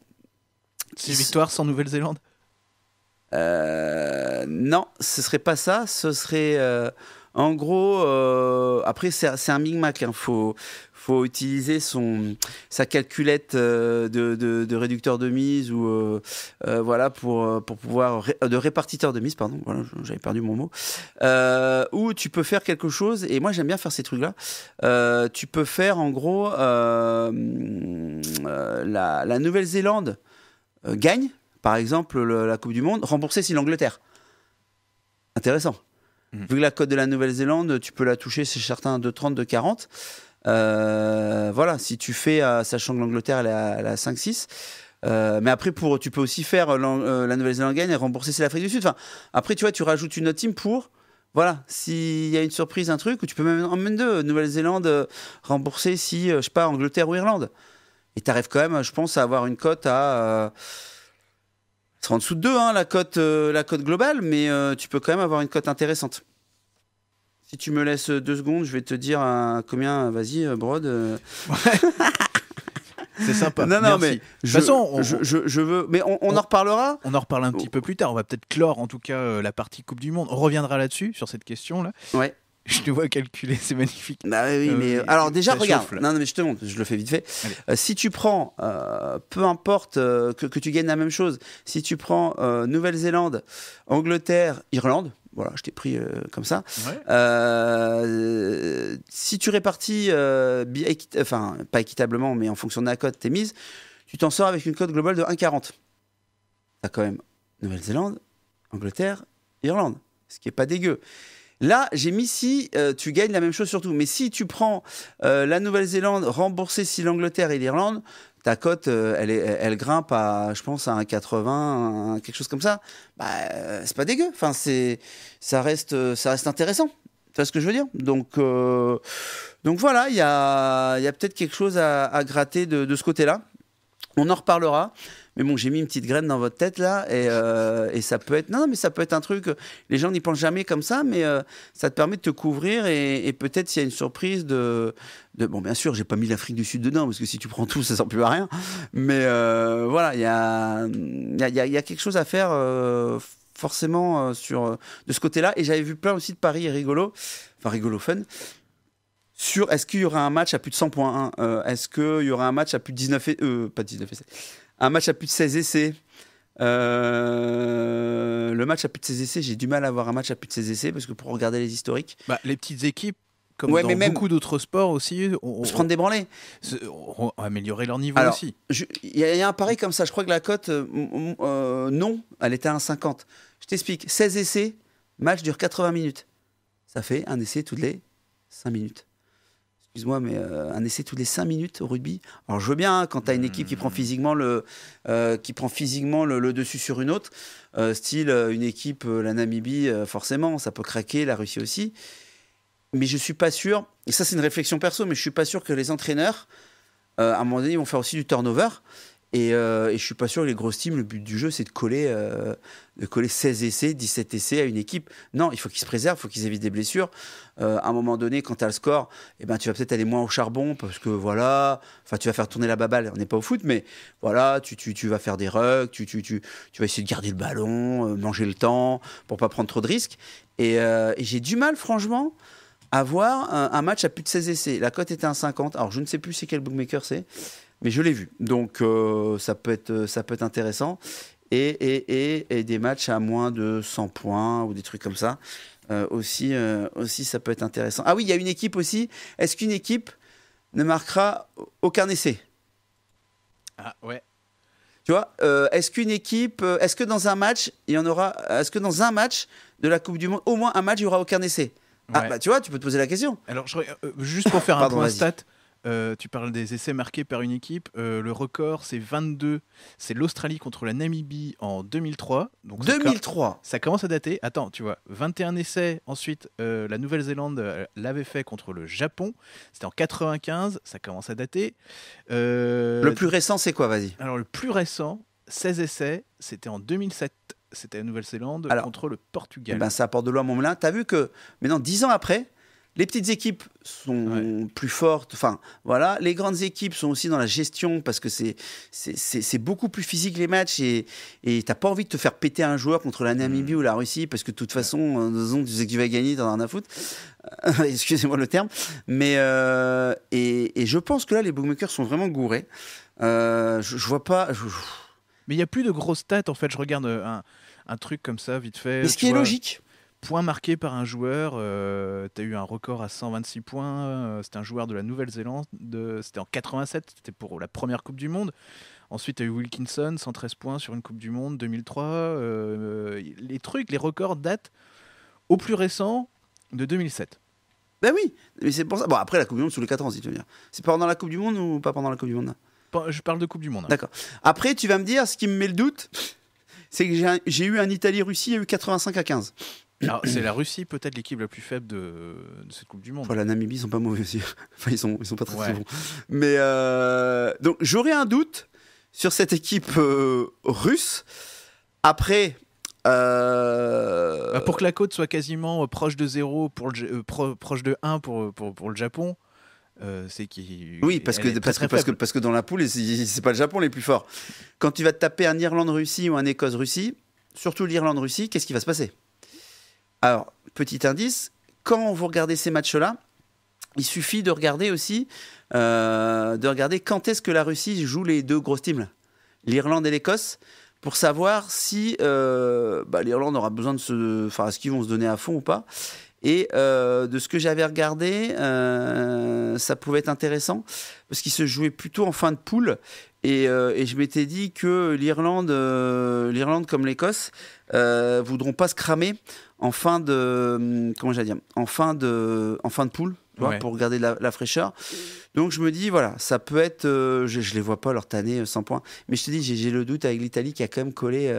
c'est victoire sans Nouvelle-Zélande euh, Non, ce serait pas ça. Ce serait. Euh, en gros, euh, après, c'est un Micmac. Il hein. faut, utiliser son, sa calculette de, réducteur de mise ou. voilà, pour, pour pouvoir. de répartiteur de mise, pardon. j'avais perdu mon mot. Ou tu peux faire quelque chose. Et moi, j'aime bien faire ces trucs-là. tu peux faire, en gros, la Nouvelle-Zélande. Euh, gagne, par exemple, la Coupe du Monde, remboursé si l'Angleterre. Intéressant. Mm. Vu que la cote de la Nouvelle-Zélande, tu peux la toucher c'est certain, de 30, de 40. Euh, voilà, si tu fais, euh, sachant que l'Angleterre, elle est à, la 5-6. mais après, pour, tu peux aussi faire la Nouvelle-Zélande gagne et rembourser si l'Afrique du Sud. Enfin, après, tu vois, tu rajoutes une autre team pour voilà, s'il y a une surprise, un truc, ou tu peux même en même deux, Nouvelle-Zélande rembourser si, je sais pas, Angleterre ou Irlande. Et tu arrives quand même, je pense, à avoir une cote à. Euh, c'est en dessous de 2, hein, la cote euh, la globale, mais euh, tu peux quand même avoir une cote intéressante. Si tu me laisses deux secondes, je vais te dire combien. Vas-y, Brod. C'est sympa. Merci. mais de toute façon, on, je, veux. Mais on, en reparlera. On en reparle un petit oh. peu plus tard. On va peut-être clore, en tout cas, la partie Coupe du Monde. On reviendra là-dessus sur cette question-là. Ouais. Je te vois calculer, c'est magnifique. Bah oui, ah mais euh, alors déjà, regarde. non, non, mais je te montre, je le fais vite fait. Euh, si tu prends, euh, peu importe que, tu gagnes la même chose, si tu prends Nouvelle-Zélande, Angleterre, Irlande, voilà, je t'ai pris comme ça. si tu répartis, enfin, pas équitablement, mais en fonction de la cote, t'es mise, tu t'en sors avec une cote globale de 1,40. T'as quand même Nouvelle-Zélande, Angleterre, Irlande, ce qui est pas dégueu. Là, j'ai mis si euh, tu gagnes la même chose surtout. Mais si tu prends euh, la Nouvelle-Zélande remboursée si l'Angleterre et l'Irlande, ta cote, euh, elle, elle, grimpe à, je pense, à 1,80, quelque chose comme ça. Bah, c'est pas dégueu. Enfin, c'est, ça reste, ça reste intéressant. Tu vois ce que je veux dire Donc, donc voilà, il y a, peut-être quelque chose à, gratter de ce côté-là. On en reparlera. Mais bon, j'ai mis une petite graine dans votre tête là, et, euh, ça peut être. Non, mais ça peut être un truc. Les gens n'y pensent jamais comme ça, mais euh, ça te permet de te couvrir et, peut-être s'il y a une surprise de. bon, bien sûr, j'ai pas mis l'Afrique du Sud dedans parce que si tu prends tout, ça sert plus à rien. Mais voilà, il y a, quelque chose à faire euh, forcément sur de ce côté-là. Et j'avais vu plein aussi de paris rigolo, enfin rigolo fun sur est-ce qu'il y aura un match à plus de 100 points Est-ce qu'il y aura un match à plus de 19 et, euh, pas 19 et 7 un match à plus de 16 essais. Euh, le match à plus de 16 essais, j'ai du mal à avoir un match à plus de 16 essais parce que pour regarder les historiques. Bah, les petites équipes, comme dans beaucoup d'autres sports aussi, on, se prendre des branlées. On, améliorer leur niveau aussi. Il y, a un pari comme ça, je crois que la cote, euh, euh, non, elle était à 1,50. Je t'explique, 16 essais, match dure 80 minutes. Ça fait un essai toutes les 5 minutes excuse-moi, mais euh, un essai tous les 5 minutes au rugby. Alors je veux bien hein, quand tu as une hmm. équipe qui prend physiquement le, euh, qui prend physiquement le, dessus sur une autre, euh, style une équipe, la Namibie, forcément, ça peut craquer, la Russie aussi. Mais je ne suis pas sûr, et ça c'est une réflexion perso, mais je ne suis pas sûr que les entraîneurs, à un moment donné, vont faire aussi du turnover. Et, euh, et, je suis pas sûr que les grosses teams, le but du jeu, c'est de coller, euh, de coller 16 essais, 17 essais à une équipe. Non, il faut qu'ils se préservent, il faut qu'ils évitent des blessures. Euh, à un moment donné, quand tu as le score, eh ben, tu vas peut-être aller moins au charbon parce que voilà, enfin, tu vas faire tourner la baballe. On n'est pas au foot, mais voilà, tu, tu, tu vas faire des rucks, tu, tu, tu, vas essayer de garder le ballon, euh, manger le temps pour pas prendre trop de risques. Et, j'ai du mal, franchement, à voir un, un, match à plus de 16 essais. La cote était à 50. Alors, je ne sais plus c'est quel bookmaker c'est. Mais je l'ai vu. Donc euh, ça, peut être, euh, ça peut être intéressant. Et, des matchs à moins de 100 points ou des trucs comme ça. Euh, aussi, aussi, ça peut être intéressant. Ah oui, il y a une équipe aussi. Est-ce qu'une équipe ne marquera aucun essai Ah ouais. Tu vois, est-ce qu'une équipe, est-ce que dans un match, il y en aura, est-ce que dans un match de la Coupe du Monde, au moins un match, il n'y aura aucun essai Ah bah tu vois, tu peux te poser la question. Alors je, juste pour faire un point point stat, euh, tu parles des essais marqués par une équipe. Euh, le record, c'est 22. C'est l'Australie contre la Namibie en 2003. Donc 2003 ça, commence à dater. Attends, tu vois, 21 essais. Ensuite, euh, la Nouvelle-Zélande l'avait fait contre le Japon. C'était en 95. Ça commence à dater. le plus récent, c'est quoi Vas-y. Alors, le plus récent, 16 essais. C'était en 2007 c'était la Nouvelle-Zélande contre le Portugal. Eh ben, ça apporte de loin, mon moulin. T'as vu que maintenant, dix ans après, les petites équipes sont plus fortes. Enfin, voilà. Les grandes équipes sont aussi dans la gestion parce que c'est beaucoup plus physique les matchs et t'as pas envie de te faire péter un joueur contre la Namibie mm. ou la Russie parce que de toute façon, euh, disons, tu sais que tu vas gagner, dans as rien à euh, Excusez-moi le terme, mais euh, et, je pense que là, les bookmakers sont vraiment gourés. je, vois pas. Mais il y a plus de grosses têtes en fait. Je regarde un, truc comme ça vite fait. Mais ce qui est logique. Point marqué par un joueur, euh, tu as eu un record à 126 points, C'est euh, c'était un joueur de la Nouvelle-Zélande, c'était en 87, c'était pour la première Coupe du Monde. Ensuite, tu as eu Wilkinson, 113 points sur une Coupe du Monde, 2003. Euh, les trucs, les records datent au plus récent de 2007. Ben oui, mais c'est pour ça. Bon, après la Coupe du Monde, sous les 14 ans, si tu veux dire. C'est pendant la Coupe du Monde ou pas pendant la Coupe du Monde Je parle de Coupe du Monde. Hein. D'accord. Après, tu vas me dire, ce qui me met le doute, c'est que j'ai eu un Italie-Russie, il y a eu 85 à 15 c'est la Russie peut-être l'équipe la plus faible de, cette Coupe du Monde. Voilà, la Namibie ils sont pas mauvais aussi. ils sont sont pas très, bons. Mais euh, donc j'aurais un doute sur cette équipe euh, russe. Après, euh, bah, pour que la côte soit quasiment proche de 0, pour proche de 1 pour, pour, le Japon, c'est qui. Oui, parce que, parce, que, parce, que, dans la poule, c'est pas le Japon les plus forts. Quand tu vas te taper un Irlande-Russie ou un Écosse-Russie, surtout l'Irlande-Russie, qu'est-ce qui va se passer alors, petit indice, quand vous regardez ces matchs-là, il suffit de regarder aussi, euh, de regarder quand est-ce que la Russie joue les deux grosses teams, l'Irlande et l'Écosse, pour savoir si euh, bah, l'Irlande aura besoin de se, enfin, est-ce qu'ils vont se donner à fond ou pas, et euh, de ce que j'avais regardé, euh, ça pouvait être intéressant parce qu'il se jouait plutôt en fin de poule. Et, euh, je m'étais dit que l'Irlande, l'Irlande comme l'Écosse, ne voudront pas se cramer en fin de hum, comment en fin de en fin de poule. pour garder la, fraîcheur. Donc je me dis, voilà, ça peut être. je, je, les vois pas leur tanner 100 points. Mais je te dis, j'ai le doute avec l'Italie qui a quand même collé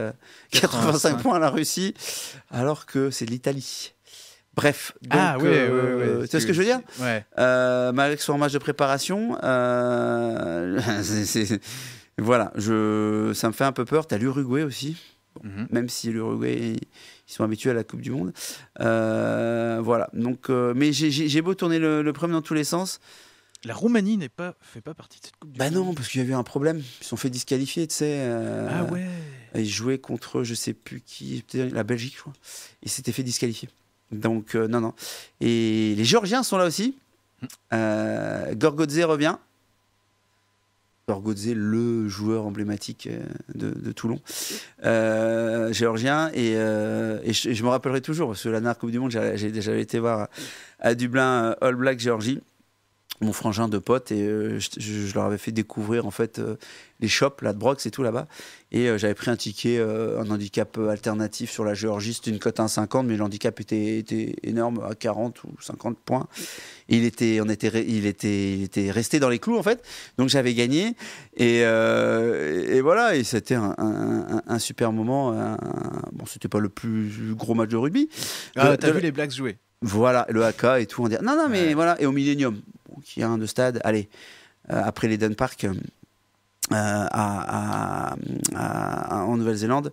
85 points à la Russie, alors que c'est l'Italie. Bref, ah, donc, ah, euh, c'est ce que je veux dire. Ouais. Euh, malgré son match de préparation, euh, voilà, je, ça me fait un peu peur. tu as l'Uruguay aussi, mhm. même si l'Uruguay ils sont habitués à la Coupe du Monde. voilà, donc, mais j'ai beau tourner le, le problème dans tous les sens. La Roumanie n'est pas fait pas partie de cette Coupe du bah Monde. Bah non, parce qu'il y a eu un problème. Ils sont fait disqualifier, tu sais. ah ouais. Ils jouaient contre, je sais plus qui, la Belgique, je crois. Ils s'étaient fait disqualifier. Donc, euh, non, non. Et les Géorgiens sont là aussi. Euh, Gorgodze revient. Gorgodze, le joueur emblématique euh, de, Toulon, géorgien. Et, je, me rappellerai toujours, parce que la dernière Coupe du Monde, j'avais été voir à Dublin All Black Géorgie mon frangin de pote et euh, je, leur avais fait découvrir en fait euh, les shops là de Brox et tout là-bas et euh, j'avais pris un ticket un handicap alternatif sur la Géorgie c'était une cote à 1,50 mais l'handicap était, était énorme à 40 ou 50 points il était on était il était il était resté dans les clous en fait donc j'avais gagné et, voilà et c'était un, super moment bon c'était pas le plus gros match de rugby ah, t'as vu les Blacks jouer voilà, le AK et tout, en dire non, non, mais voilà, et au Millennium qui a un de stade, allez, après euh, après l'Eden Park euh, à, en Nouvelle-Zélande.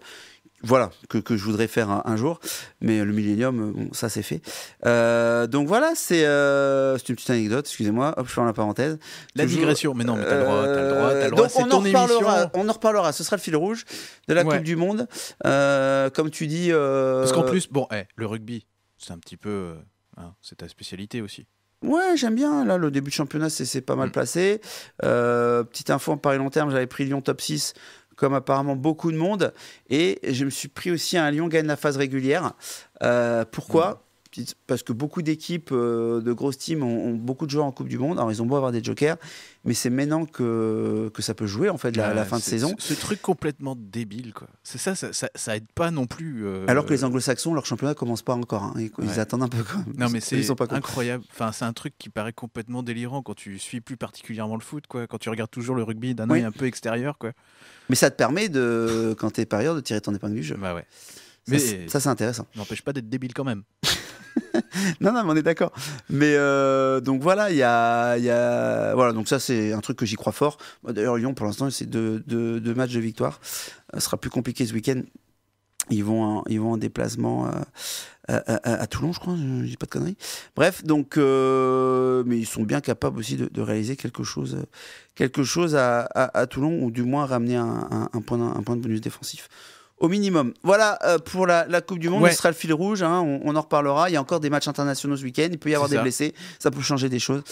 Voilà, que, je voudrais faire un, jour, mais le Millennium, euh, ça c'est fait. donc voilà, c'est une petite anecdote, excusez-moi, hop, je ferme la parenthèse. La digression, mais non, mais t'as le droit, t'as le droit, t'as le droit, On en reparlera, ce sera le fil rouge de la Coupe du Monde. comme tu dis. Parce qu'en plus, bon, eh, le rugby, c'est un petit peu hein, c'est ta spécialité aussi. Ouais, j'aime bien. Là, le début de championnat, c'est pas mal mm. placé. Euh, petite info en Paris long terme, j'avais pris Lyon top 6 comme apparemment beaucoup de monde. Et je me suis pris aussi un Lyon gagne la phase régulière. Euh, pourquoi mm parce que beaucoup d'équipes euh, de grosses teams ont, beaucoup de joueurs en Coupe du Monde. Alors ils ont beau avoir des jokers, mais c'est maintenant que, que ça peut jouer en fait la, la fin de saison. Ce, truc complètement débile quoi. C'est ça ça, aide pas non plus. Euh, Alors que les Anglo-Saxons leur championnat commence pas encore. Hein. Ils, attendent un peu quand même. Non mais c'est incroyable. Enfin c'est un truc qui paraît complètement délirant quand tu suis plus particulièrement le foot quoi. Quand tu regardes toujours le rugby d'un oeil un peu extérieur quoi. Mais ça te permet de quand t'es parieur de tirer ton épingle du jeu. Bah ouais. Mais ça, c'est intéressant. N'empêche pas d'être débile quand même. non, non, mais on est d'accord. Mais euh, donc voilà, il y a, Voilà, donc ça, c'est un truc que j'y crois fort. D'ailleurs, Lyon, pour l'instant, c'est deux, matchs de victoire. Euh, ce sera plus compliqué ce week-end. Ils vont, en, ils vont en déplacement euh, à, Toulon, je crois, je dis pas de conneries. Bref, donc, mais ils sont bien capables aussi de, réaliser quelque chose, quelque chose à, Toulon, ou du moins ramener un, un, point, un point de bonus défensif au minimum. Voilà euh, pour la, Coupe du Monde, ce sera le fil rouge, hein, on, en reparlera. Il y a encore des matchs internationaux ce week-end, il peut y avoir des blessés, ça peut changer des choses.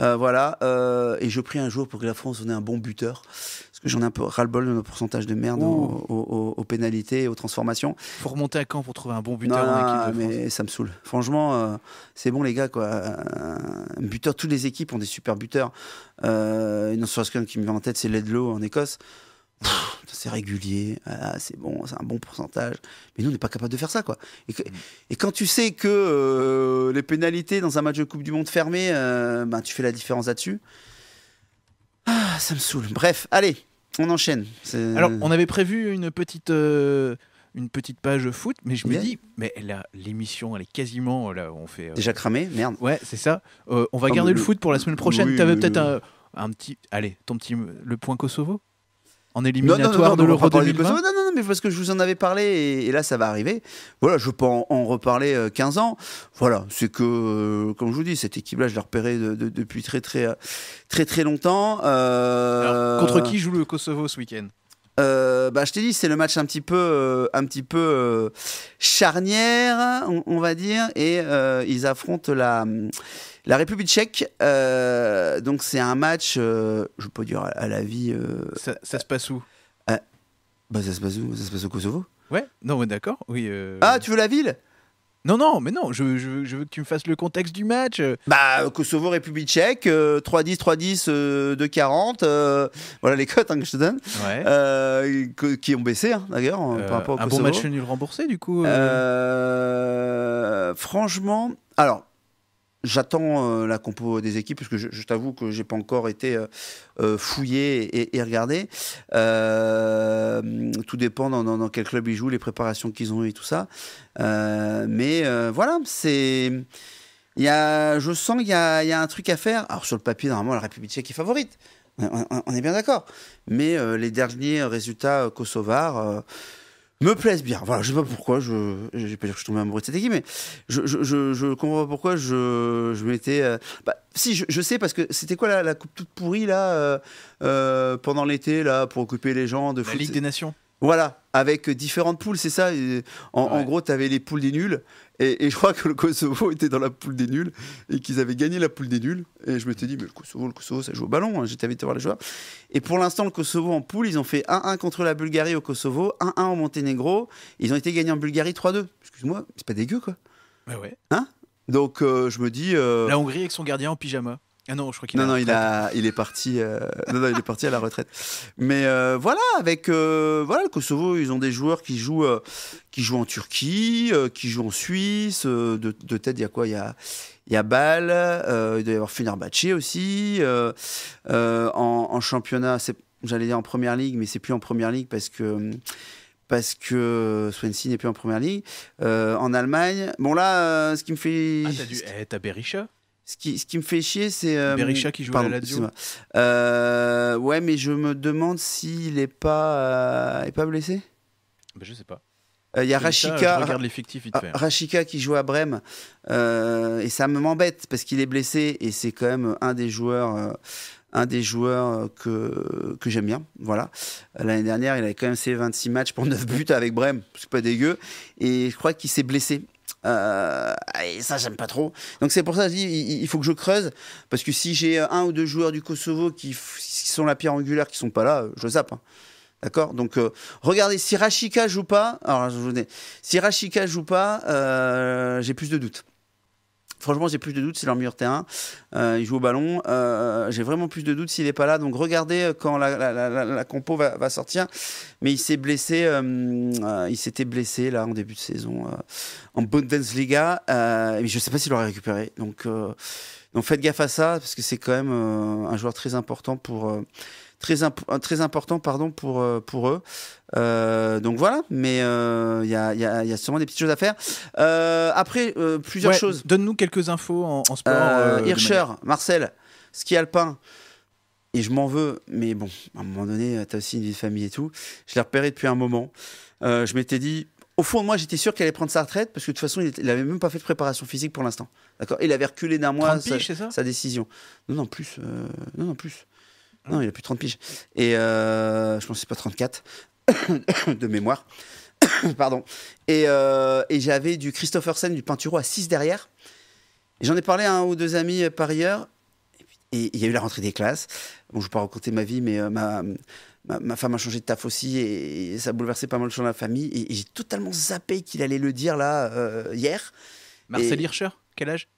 Euh, voilà, euh, et je prie un jour pour que la France en ait un bon buteur, parce que j'en ai un peu ras-le-bol de nos pourcentages de merde aux, pénalités et aux transformations. Il Faut remonter à camp pour trouver un bon buteur en équipe mais ça me saoule. Franchement, c'est bon les gars, quoi. Un buteur, toutes les équipes ont des super buteurs. Une il qui me vient en tête, c'est Ledlow en Écosse c'est régulier, ah, ah, c'est bon, c'est un bon pourcentage. Mais nous, on n'est pas capable de faire ça, quoi. Et, mm. quand tu sais que euh, les pénalités dans un match de Coupe du Monde fermé, euh, ben, tu fais la différence là-dessus. Ah, ça me saoule. Bref, allez, on enchaîne. Alors, on avait prévu une petite. Euh, une petite page foot, mais je me dis, mais l'émission, elle est quasiment, là, on fait déjà cramé, merde. Ouais, c'est ça. on va garder le, foot pour la semaine prochaine. Tu T'avais peut-être un, un, petit, allez, ton petit, le point Kosovo en éliminatoire de de l'Euro Non, non, mais parce que je vous en avais parlé et, là ça va arriver. Voilà, je peux en, reparler 15 euh, ans. Voilà, c'est que, euh, comme je vous dis, cette équipe-là, je l'ai repérée depuis très, très, euh, très, très longtemps. Alors, contre qui joue le Kosovo ce week-end euh, bah, je t'ai dit, c'est le match un petit peu, euh, un petit peu euh, charnière, on, va dire, et ils affrontent la, la République tchèque. donc c'est un match, je peux dire à, la vie. Ça, se passe où bah, ça se passe où Ça se passe au Kosovo. Ouais. Non, d'accord. Oui. Ah, tu veux la ville non, non, mais non, je, veux que tu me fasses le contexte du match. Bah, Kosovo, République tchèque, 3-10, 3-10, 2-40. voilà les cotes hein, que je te donne. Ouais. Euh, qui ont baissé, hein, d'ailleurs, hein, par euh, rapport au Kosovo. Un bon match nul remboursé, du coup euh Franchement, alors, J'attends euh, la compo des équipes, parce que je, t'avoue que je n'ai pas encore été euh, euh, fouillé et, regardé. tout dépend dans, quel club ils jouent, les préparations qu'ils ont et tout ça. mais voilà, c'est. Y a, je sens qu'il y, a, un truc à faire. Alors sur le papier, normalement, la République tchèque est favorite. On, on est bien d'accord. Mais les derniers résultats kosovars me plaisent bien. Voilà, je sais pas pourquoi, je, ne vais pas dire que je suis tombé amoureux de cette équipe, mais je, je, comprends pas pourquoi je, je m'étais. Euh, bah, si, je, sais, parce que c'était quoi la, coupe toute pourrie, là, euh, euh, pendant l'été, là, pour occuper les gens de la Ligue des Nations voilà, avec différentes poules, c'est ça. En, gros, tu avais les poules des nuls. Et, je crois que le Kosovo était dans la poule des nuls et qu'ils avaient gagné la poule des nuls. Et je m'étais dit, mais le Kosovo, le Kosovo, ça joue au ballon. Hein. J'étais invité voir les joueurs. Et pour l'instant, le Kosovo en poule, ils ont fait 1-1 contre la Bulgarie au Kosovo, 1-1 au Monténégro. Ils ont été gagnés en Bulgarie 3-2. Excuse-moi, c'est pas dégueu, quoi. Bah ouais. Hein Donc euh, je me dis. Euh, la Hongrie avec son gardien en pyjama. Ah non, je crois qu'il non, non, il a, il est parti. Euh, non, non, il est parti à la retraite. Mais euh, voilà, avec euh, voilà, le Kosovo, ils ont des joueurs qui jouent, qui jouent en Turquie, qui jouent en Suisse. de, tête, il y a quoi Il y a, il y a Bâle. il doit y avoir Fenerbahce aussi. En, championnat, j'allais dire en première ligue, mais c'est plus en première ligue parce que parce que n'est plus en première ligue. en Allemagne, bon là, ce qui me fait. Ah, t'as du... eh, t'as Berisha ce qui, me fait chier, c'est. Euh, Berisha qui joue à la euh, ouais, mais je me demande s'il n'est pas, euh, est pas blessé. Je bah, je sais pas. Euh, il y a Rashika, je regarde l'effectif ah, Rashika qui joue à Brême. et ça m'embête parce qu'il est blessé et c'est quand même un des joueurs un des joueurs que, que j'aime bien. Voilà. L'année dernière, il avait quand même ses 26 matchs pour 9 buts avec Brême. n'est pas dégueu. Et je crois qu'il s'est blessé. Euh, et ça, j'aime pas trop. Donc c'est pour ça je dis, il, faut que je creuse, parce que si j'ai un ou deux joueurs du Kosovo qui, sont la pierre angulaire, qui sont pas là, je zappe. Hein. D'accord Donc, euh, regardez, si Rachika joue pas, alors je vous dis, si Rachika joue pas, euh, j'ai plus de doutes franchement, j'ai plus de doutes, c'est leur meilleur terrain. Euh, il joue au ballon. Euh, j'ai vraiment plus de doutes s'il n'est pas là. Donc regardez euh, quand la, compo va, sortir. Mais il s'est blessé. il s'était blessé là en début de saison en Bundesliga. je ne sais pas s'il l'aurait récupéré. Donc, donc faites gaffe à ça parce que c'est quand même un joueur très important pour très, euh, très important pardon, pour, euh, pour eux. Euh, donc voilà, mais il y, a, y, y, a, sûrement des petites choses à faire. après, plusieurs choses. Donne-nous quelques infos en, en sport. Hirscher, Marcel, ski alpin. Et je m'en veux, mais bon, à un moment donné, tu as aussi une vie de famille et tout. Je l'ai repéré depuis un moment. je m'étais dit, au fond, de moi, j'étais sûr qu'il allait prendre sa retraite parce que de toute façon, il n'avait même pas fait de préparation physique pour l'instant. D'accord Il avait reculé d'un mois sa, décision. Non, non, plus. non, non, plus. Non, il a plus 30 piges. Et euh, je pense que c'est pas 34 de mémoire. Pardon. Euh, et, j'avais du Christopher Sen, du Pinturo à 6 derrière. J'en ai parlé à un ou deux amis euh, par ailleurs. Et il y a eu la rentrée des classes. Bon, je ne vais pas raconter ma vie, mais ma, ma, femme a changé de taf aussi et, ça a bouleversé pas mal le champ de la famille. Et, j'ai totalement zappé qu'il allait le dire là, hier. Marcel Hirscher, quel âge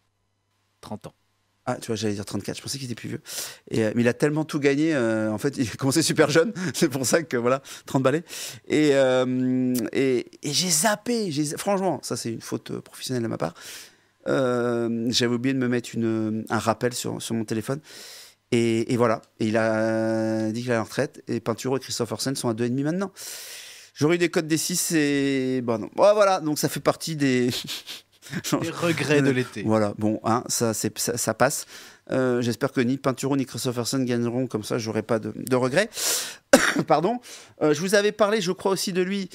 30 ans. Ah, tu vois, j'allais dire 34, je pensais qu'il était plus vieux. Et, euh, mais il a tellement tout gagné, euh, en fait, il a commencé super jeune, c'est pour ça que, voilà, 30 balais. Euh, et, et, j'ai zappé, franchement, ça c'est une faute professionnelle de ma part. J'avais oublié de me mettre une, un rappel sur, sur mon téléphone. Et, et voilà, et il a dit qu'il allait en retraite, et Pinturo et Christophe Orsen sont à 2,5 maintenant. J'aurais eu des codes des 6 et... Bon, non. Bon, voilà, donc ça fait partie des... Les regrets de euh, l'été. Voilà, bon, hein, ça, ça, ça passe. Euh, j'espère que ni Pinturo ni Christopherson gagneront, comme ça j'aurai pas de regrets. Pardon. Euh, je vous avais parlé, je crois aussi de lui.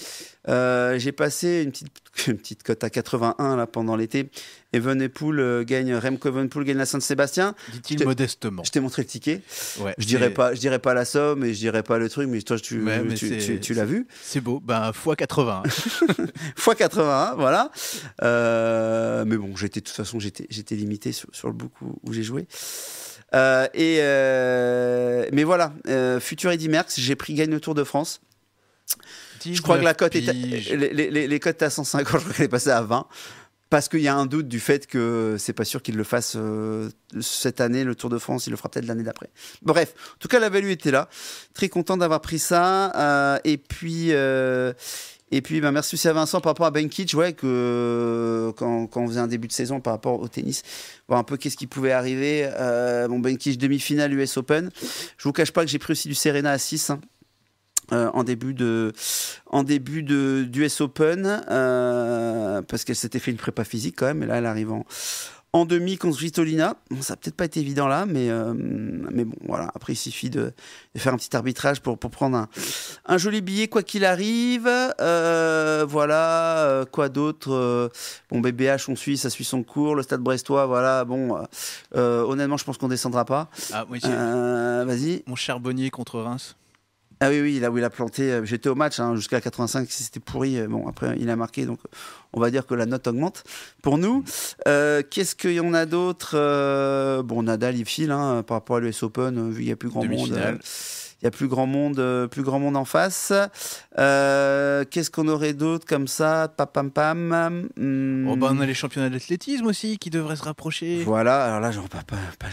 Euh, j'ai passé une petite, une petite cote à 81 là, pendant l'été. Evenepoel euh, gagne, Remco gagne la Saint-Sébastien. Dit-il modestement. Je t'ai montré le ticket. je dirais pas, je dirais pas la somme et je dirais pas le truc, mais toi tu, l'as vu. C'est beau, ben x 80 x 81, voilà. Euh, mais bon, j'étais de toute façon j'étais j'étais limité sur, le book où j'ai joué. Euh, et, euh, mais voilà, euh, futur Eddy Merckx, j'ai pris gagne le Tour de France. Je crois que la cote est les, les, les cotes à 150, je crois qu'elle est passée à 20 parce qu'il y a un doute du fait que c'est pas sûr qu'il le fasse cette année, le Tour de France, il le fera peut-être l'année d'après. Bref, en tout cas, la value était là. Très content d'avoir pris ça. et puis, euh, et puis, ben, merci aussi à Vincent par rapport à Benkic, ouais, que euh, quand, on faisait un début de saison par rapport au tennis, voir un peu qu'est-ce qui pouvait arriver. Euh, bon, Benkic, demi-finale US Open. Je vous cache pas que j'ai pris aussi du Serena à 6. Hein, euh, en début de en début de d'US Open euh, parce qu'elle s'était fait une prépa physique quand même et là elle arrive en, en demi contre Vitolina. ça n'a peut-être pas été évident là, mais, euh, mais bon, voilà. Après, il suffit de, faire un petit arbitrage pour, prendre un, joli billet, quoi qu'il arrive. Euh, voilà, euh, quoi d'autre Bon, BBH, on suit, ça suit son cours. Le stade brestois, voilà, bon, honnêtement, je pense qu'on descendra pas. Ah, oui, Vas-y. Mon charbonnier contre Reims. Ah oui, oui, là où il a planté, euh, j'étais au match hein, jusqu'à 85, c'était pourri. Euh, bon, après, il a marqué, donc on va dire que la note augmente pour nous. Euh, qu'est-ce qu'il y en a d'autre Bon, Nadal, il file hein, par rapport à l'US Open, vu qu'il n'y a plus grand monde. Il y a plus grand monde, euh, plus grand monde en face. Euh, qu'est-ce qu'on aurait d'autre comme ça pam hmm. oh, bah, on a les championnats d'athlétisme aussi qui devraient se rapprocher. Voilà. Alors là, je pas pas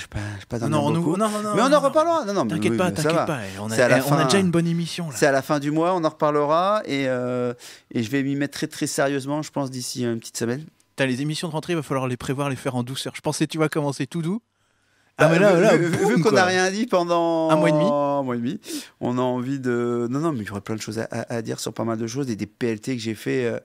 pas non, beaucoup. non, Mais on en reparlera. Non, non. T'inquiète pas, t'inquiète pas. Eh, on a, eh, déjà une bonne émission. C'est à la fin du mois, on en reparlera euh, et je vais m'y mettre très très sérieusement, je pense, d'ici une petite semaine. T'as les émissions de rentrée, il va falloir les prévoir, les faire en douceur. Je pensais, tu vas commencer tout doux. Ah, bah, mais là, vu, qu'on n'a rien dit pendant un mois et demi, mois demi, on a envie de. Non, non, mais il y aurait plein de choses à, dire sur pas mal de choses et des PLT que j'ai fait. Euh,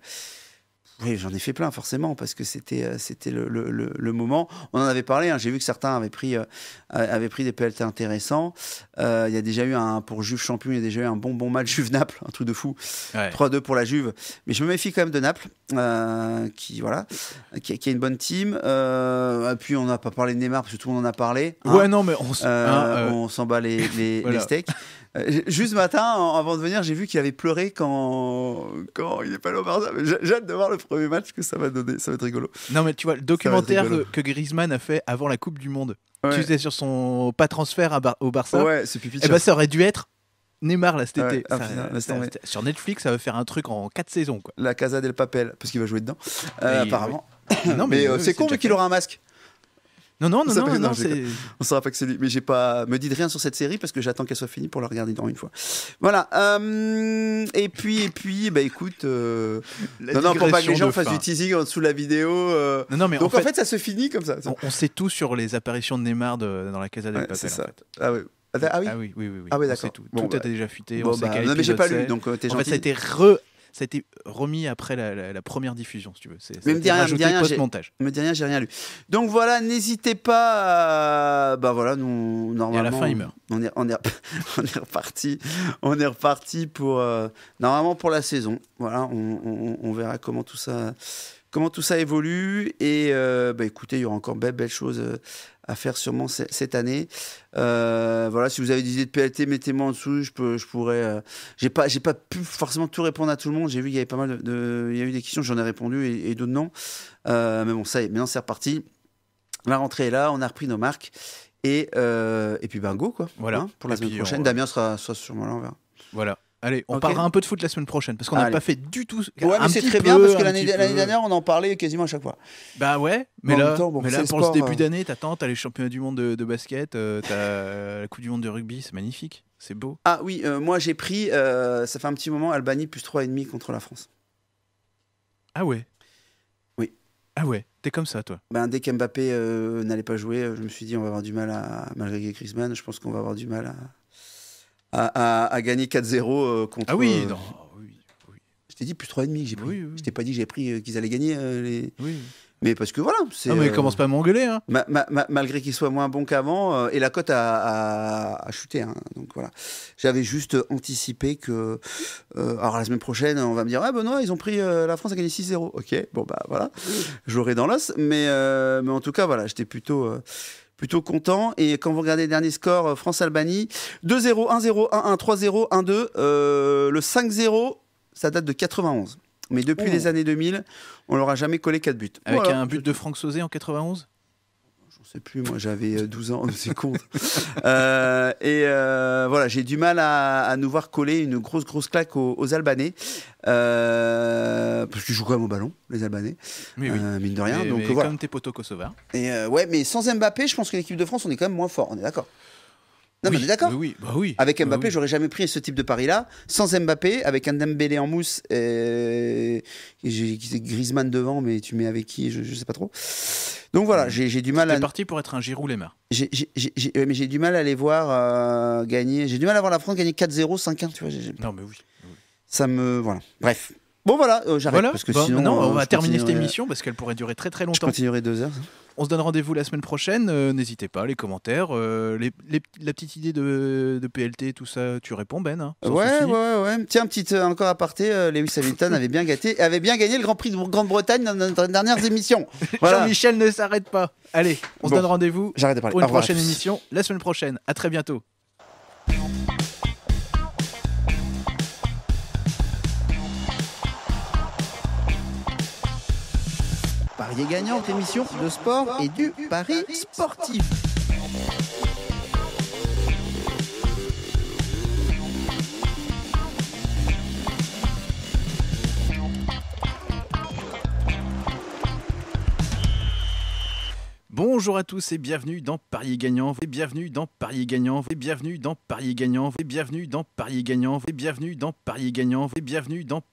oui, j'en ai fait plein, forcément, parce que c'était euh, le, moment. On en avait parlé, hein. j'ai vu que certains avaient pris, euh, pris des PLT intéressants. Euh, il y a déjà eu un, pour Juve champion, il y a déjà eu un bon bon match Juve-Naples, un truc de fou. 3-2 pour la Juve. Mais je me méfie quand même de Naples, qui, voilà, qui, a une bonne team. et puis, on n'a pas parlé de Neymar, parce que tout le monde en a parlé. Hein. Ouais, non, mais hein, on s'en bat les, les steaks. Euh, juste ce matin, avant de venir, j'ai vu qu'il avait pleuré quand, quand il est pas allé au Barça. J'ai hâte de voir le premier match que ça va donner. Ça va être rigolo. Non, mais tu vois, le documentaire que Griezmann a fait avant la Coupe du Monde, tu sais, sur son pas transfert au Barça, ouais, c'est Eh ben, ça aurait dû être Neymar là cet été. sur Netflix, ça va faire un truc en 4 saisons. Quoi. La Casa del Papel, parce qu'il va jouer dedans, euh, apparemment. Non, mais, euh, c'est con, mais qu'il aura un masque. Non, non, non, non, non on saura pas que c'est lui. Mais j'ai pas, me dites rien sur cette série parce que j'attends qu'elle soit finie pour la regarder dans une fois. Voilà. Euh, et puis, et puis, bah écoute, euh, non, non, pour pas que les gens fassent du teasing en dessous la vidéo. Euh, non, mais donc en fait, ça se finit comme ça. On, sait tout sur les apparitions de Neymar dans la Casa del Papel. C'est ça. Ah, ah, bah, ah oui. Ah oui, oui, oui, oui. Ah oui d'accord. Tout, tout bah, a déjà fuité. on sait bah, non, mais j'ai pas lu, donc En fait, ça a été re ça a été remis après la, première diffusion, si tu veux. C'est, me, me dis rien, me dis rien, j'ai rien lu. Donc voilà, n'hésitez pas. Bah voilà, nous normalement. Et à la fin, il meurt. On est, on est, on est reparti, on est reparti pour euh, normalement pour la saison. Voilà, on, on, on verra comment tout ça comment tout ça évolue. Et euh, bah, écoutez, il y aura encore belles, belles choses euh, à faire sûrement cette année. Euh, voilà, si vous avez des idées de PLT, mettez-moi en dessous. Je, peux, je pourrais. j'ai pas, j'ai pas pu forcément tout répondre à tout le monde. J'ai vu qu'il y avait pas mal de, il y a eu des questions, j'en ai répondu et, d'autres non. mais bon, ça y est, maintenant c'est reparti. La rentrée est là, on a repris nos marques. Et, et puis bingo, quoi. Voilà. Hein, pour la semaine prochaine. Damien sera, sera sûrement là, on Voilà. Allez, on parlera un peu de foot la semaine prochaine parce qu'on n'a pas fait du tout. Ouais, mais c'est très bien parce que l'année dernière, on en parlait quasiment à chaque fois. Bah ouais, mais, là, mais là pour ce début euh. d'année, t'attends, t'as les championnats du monde de, basket, euh, t'as la Coupe du monde de rugby, c'est magnifique, c'est beau. Ah oui, euh, moi j'ai pris, ça fait un petit moment, Albanie plus 3,5 contre la France. Ah ouais Oui. Ah ouais, t'es comme ça toi ben, Dès qu'Mbappé n'allait pas jouer, je me suis dit, on va avoir du mal à, malgré Griezmann, je pense qu'on va avoir du mal à à gagner gagné 4-0 euh, contre. Ah oui, euh, non. Je t'ai dit plus 3,5 Je t'ai pas dit j'ai pris euh, qu'ils allaient gagner les. Oui. Mais parce que voilà, c'est. Non, mais commence pas à m'engueuler. Hein. malgré qu'ils soient moins bons qu'avant, et la cote a, chuté. Hein. donc voilà. J'avais juste anticipé que. alors la semaine prochaine, on va me dire Ah ben non, ils ont pris. la France a gagné 6-0. Ok, bon bah voilà. J'aurai dans l'os. Mais, mais en tout cas, voilà, j'étais plutôt plutôt content. Et quand vous regardez les derniers scores, euh, France-Albanie, 2-0, 1-0, 1-1, 3-0, 1-2. le 5-0, ça date de 91. Mais depuis oh. les années 2000, on leur a jamais collé 4 buts. Avec un but de Franck Sauzé en 91 sais plus, moi j'avais 12 euh, ans, c'est con. Euh, et euh, voilà, j'ai du mal à, nous voir coller une grosse, grosse claque aux, Albanais. parce qu'ils jouent quand même au ballon, les Albanais. mine de rien. donc, Comme tes potos kosovars. Et ouais, mais sans Mbappé, je pense que l'équipe de France, on est quand même moins fort, on est d'accord non, mais d'accord. Bah oui, Avec bah Mbappé, j'aurais jamais pris ce type de pari-là. Sans Mbappé, avec un Dembélé en mousse, et... Euh, Griezmann devant, mais tu mets avec qui je, ne sais pas trop. Donc voilà, j'ai du mal à. parti pour être un Giroud Lemar. J'ai mais j'ai du mal à les voir euh, gagner. J'ai du mal à voir la France gagner 4-0, 5-1. vois, non, mais oui. Ça me voilà. Bref. Bon voilà, euh, j'arrête parce que bah, sinon. on va terminer cette émission parce qu'elle pourrait durer très très longtemps. Je continuerai deux heures. On se donne rendez-vous la semaine prochaine. Euh, n'hésitez pas, les commentaires, euh, la petite idée de, PLT, tout ça, tu réponds, Ben. Hein, ouais, ouais, ouais. Tiens, petite euh, encore aparté, Lewis Hamilton avait bien gâté, avait bien gagné le Grand Prix de Grande-Bretagne dans notre dernière émission. Voilà. Jean-Michel ne s'arrête pas. Allez, on se donne rendez-vous pour une prochaine émission la semaine prochaine. À très bientôt. Paris gagnant, émission de sport et du pari sportif. Bonjour à tous et bienvenue dans Paris Gagnant, et bienvenue dans Paris Gagnant, et bienvenue dans paris Gagnant, et bienvenue dans Paris Gagnant, et bienvenue dans paris Gagnant, et bienvenue dans gagnant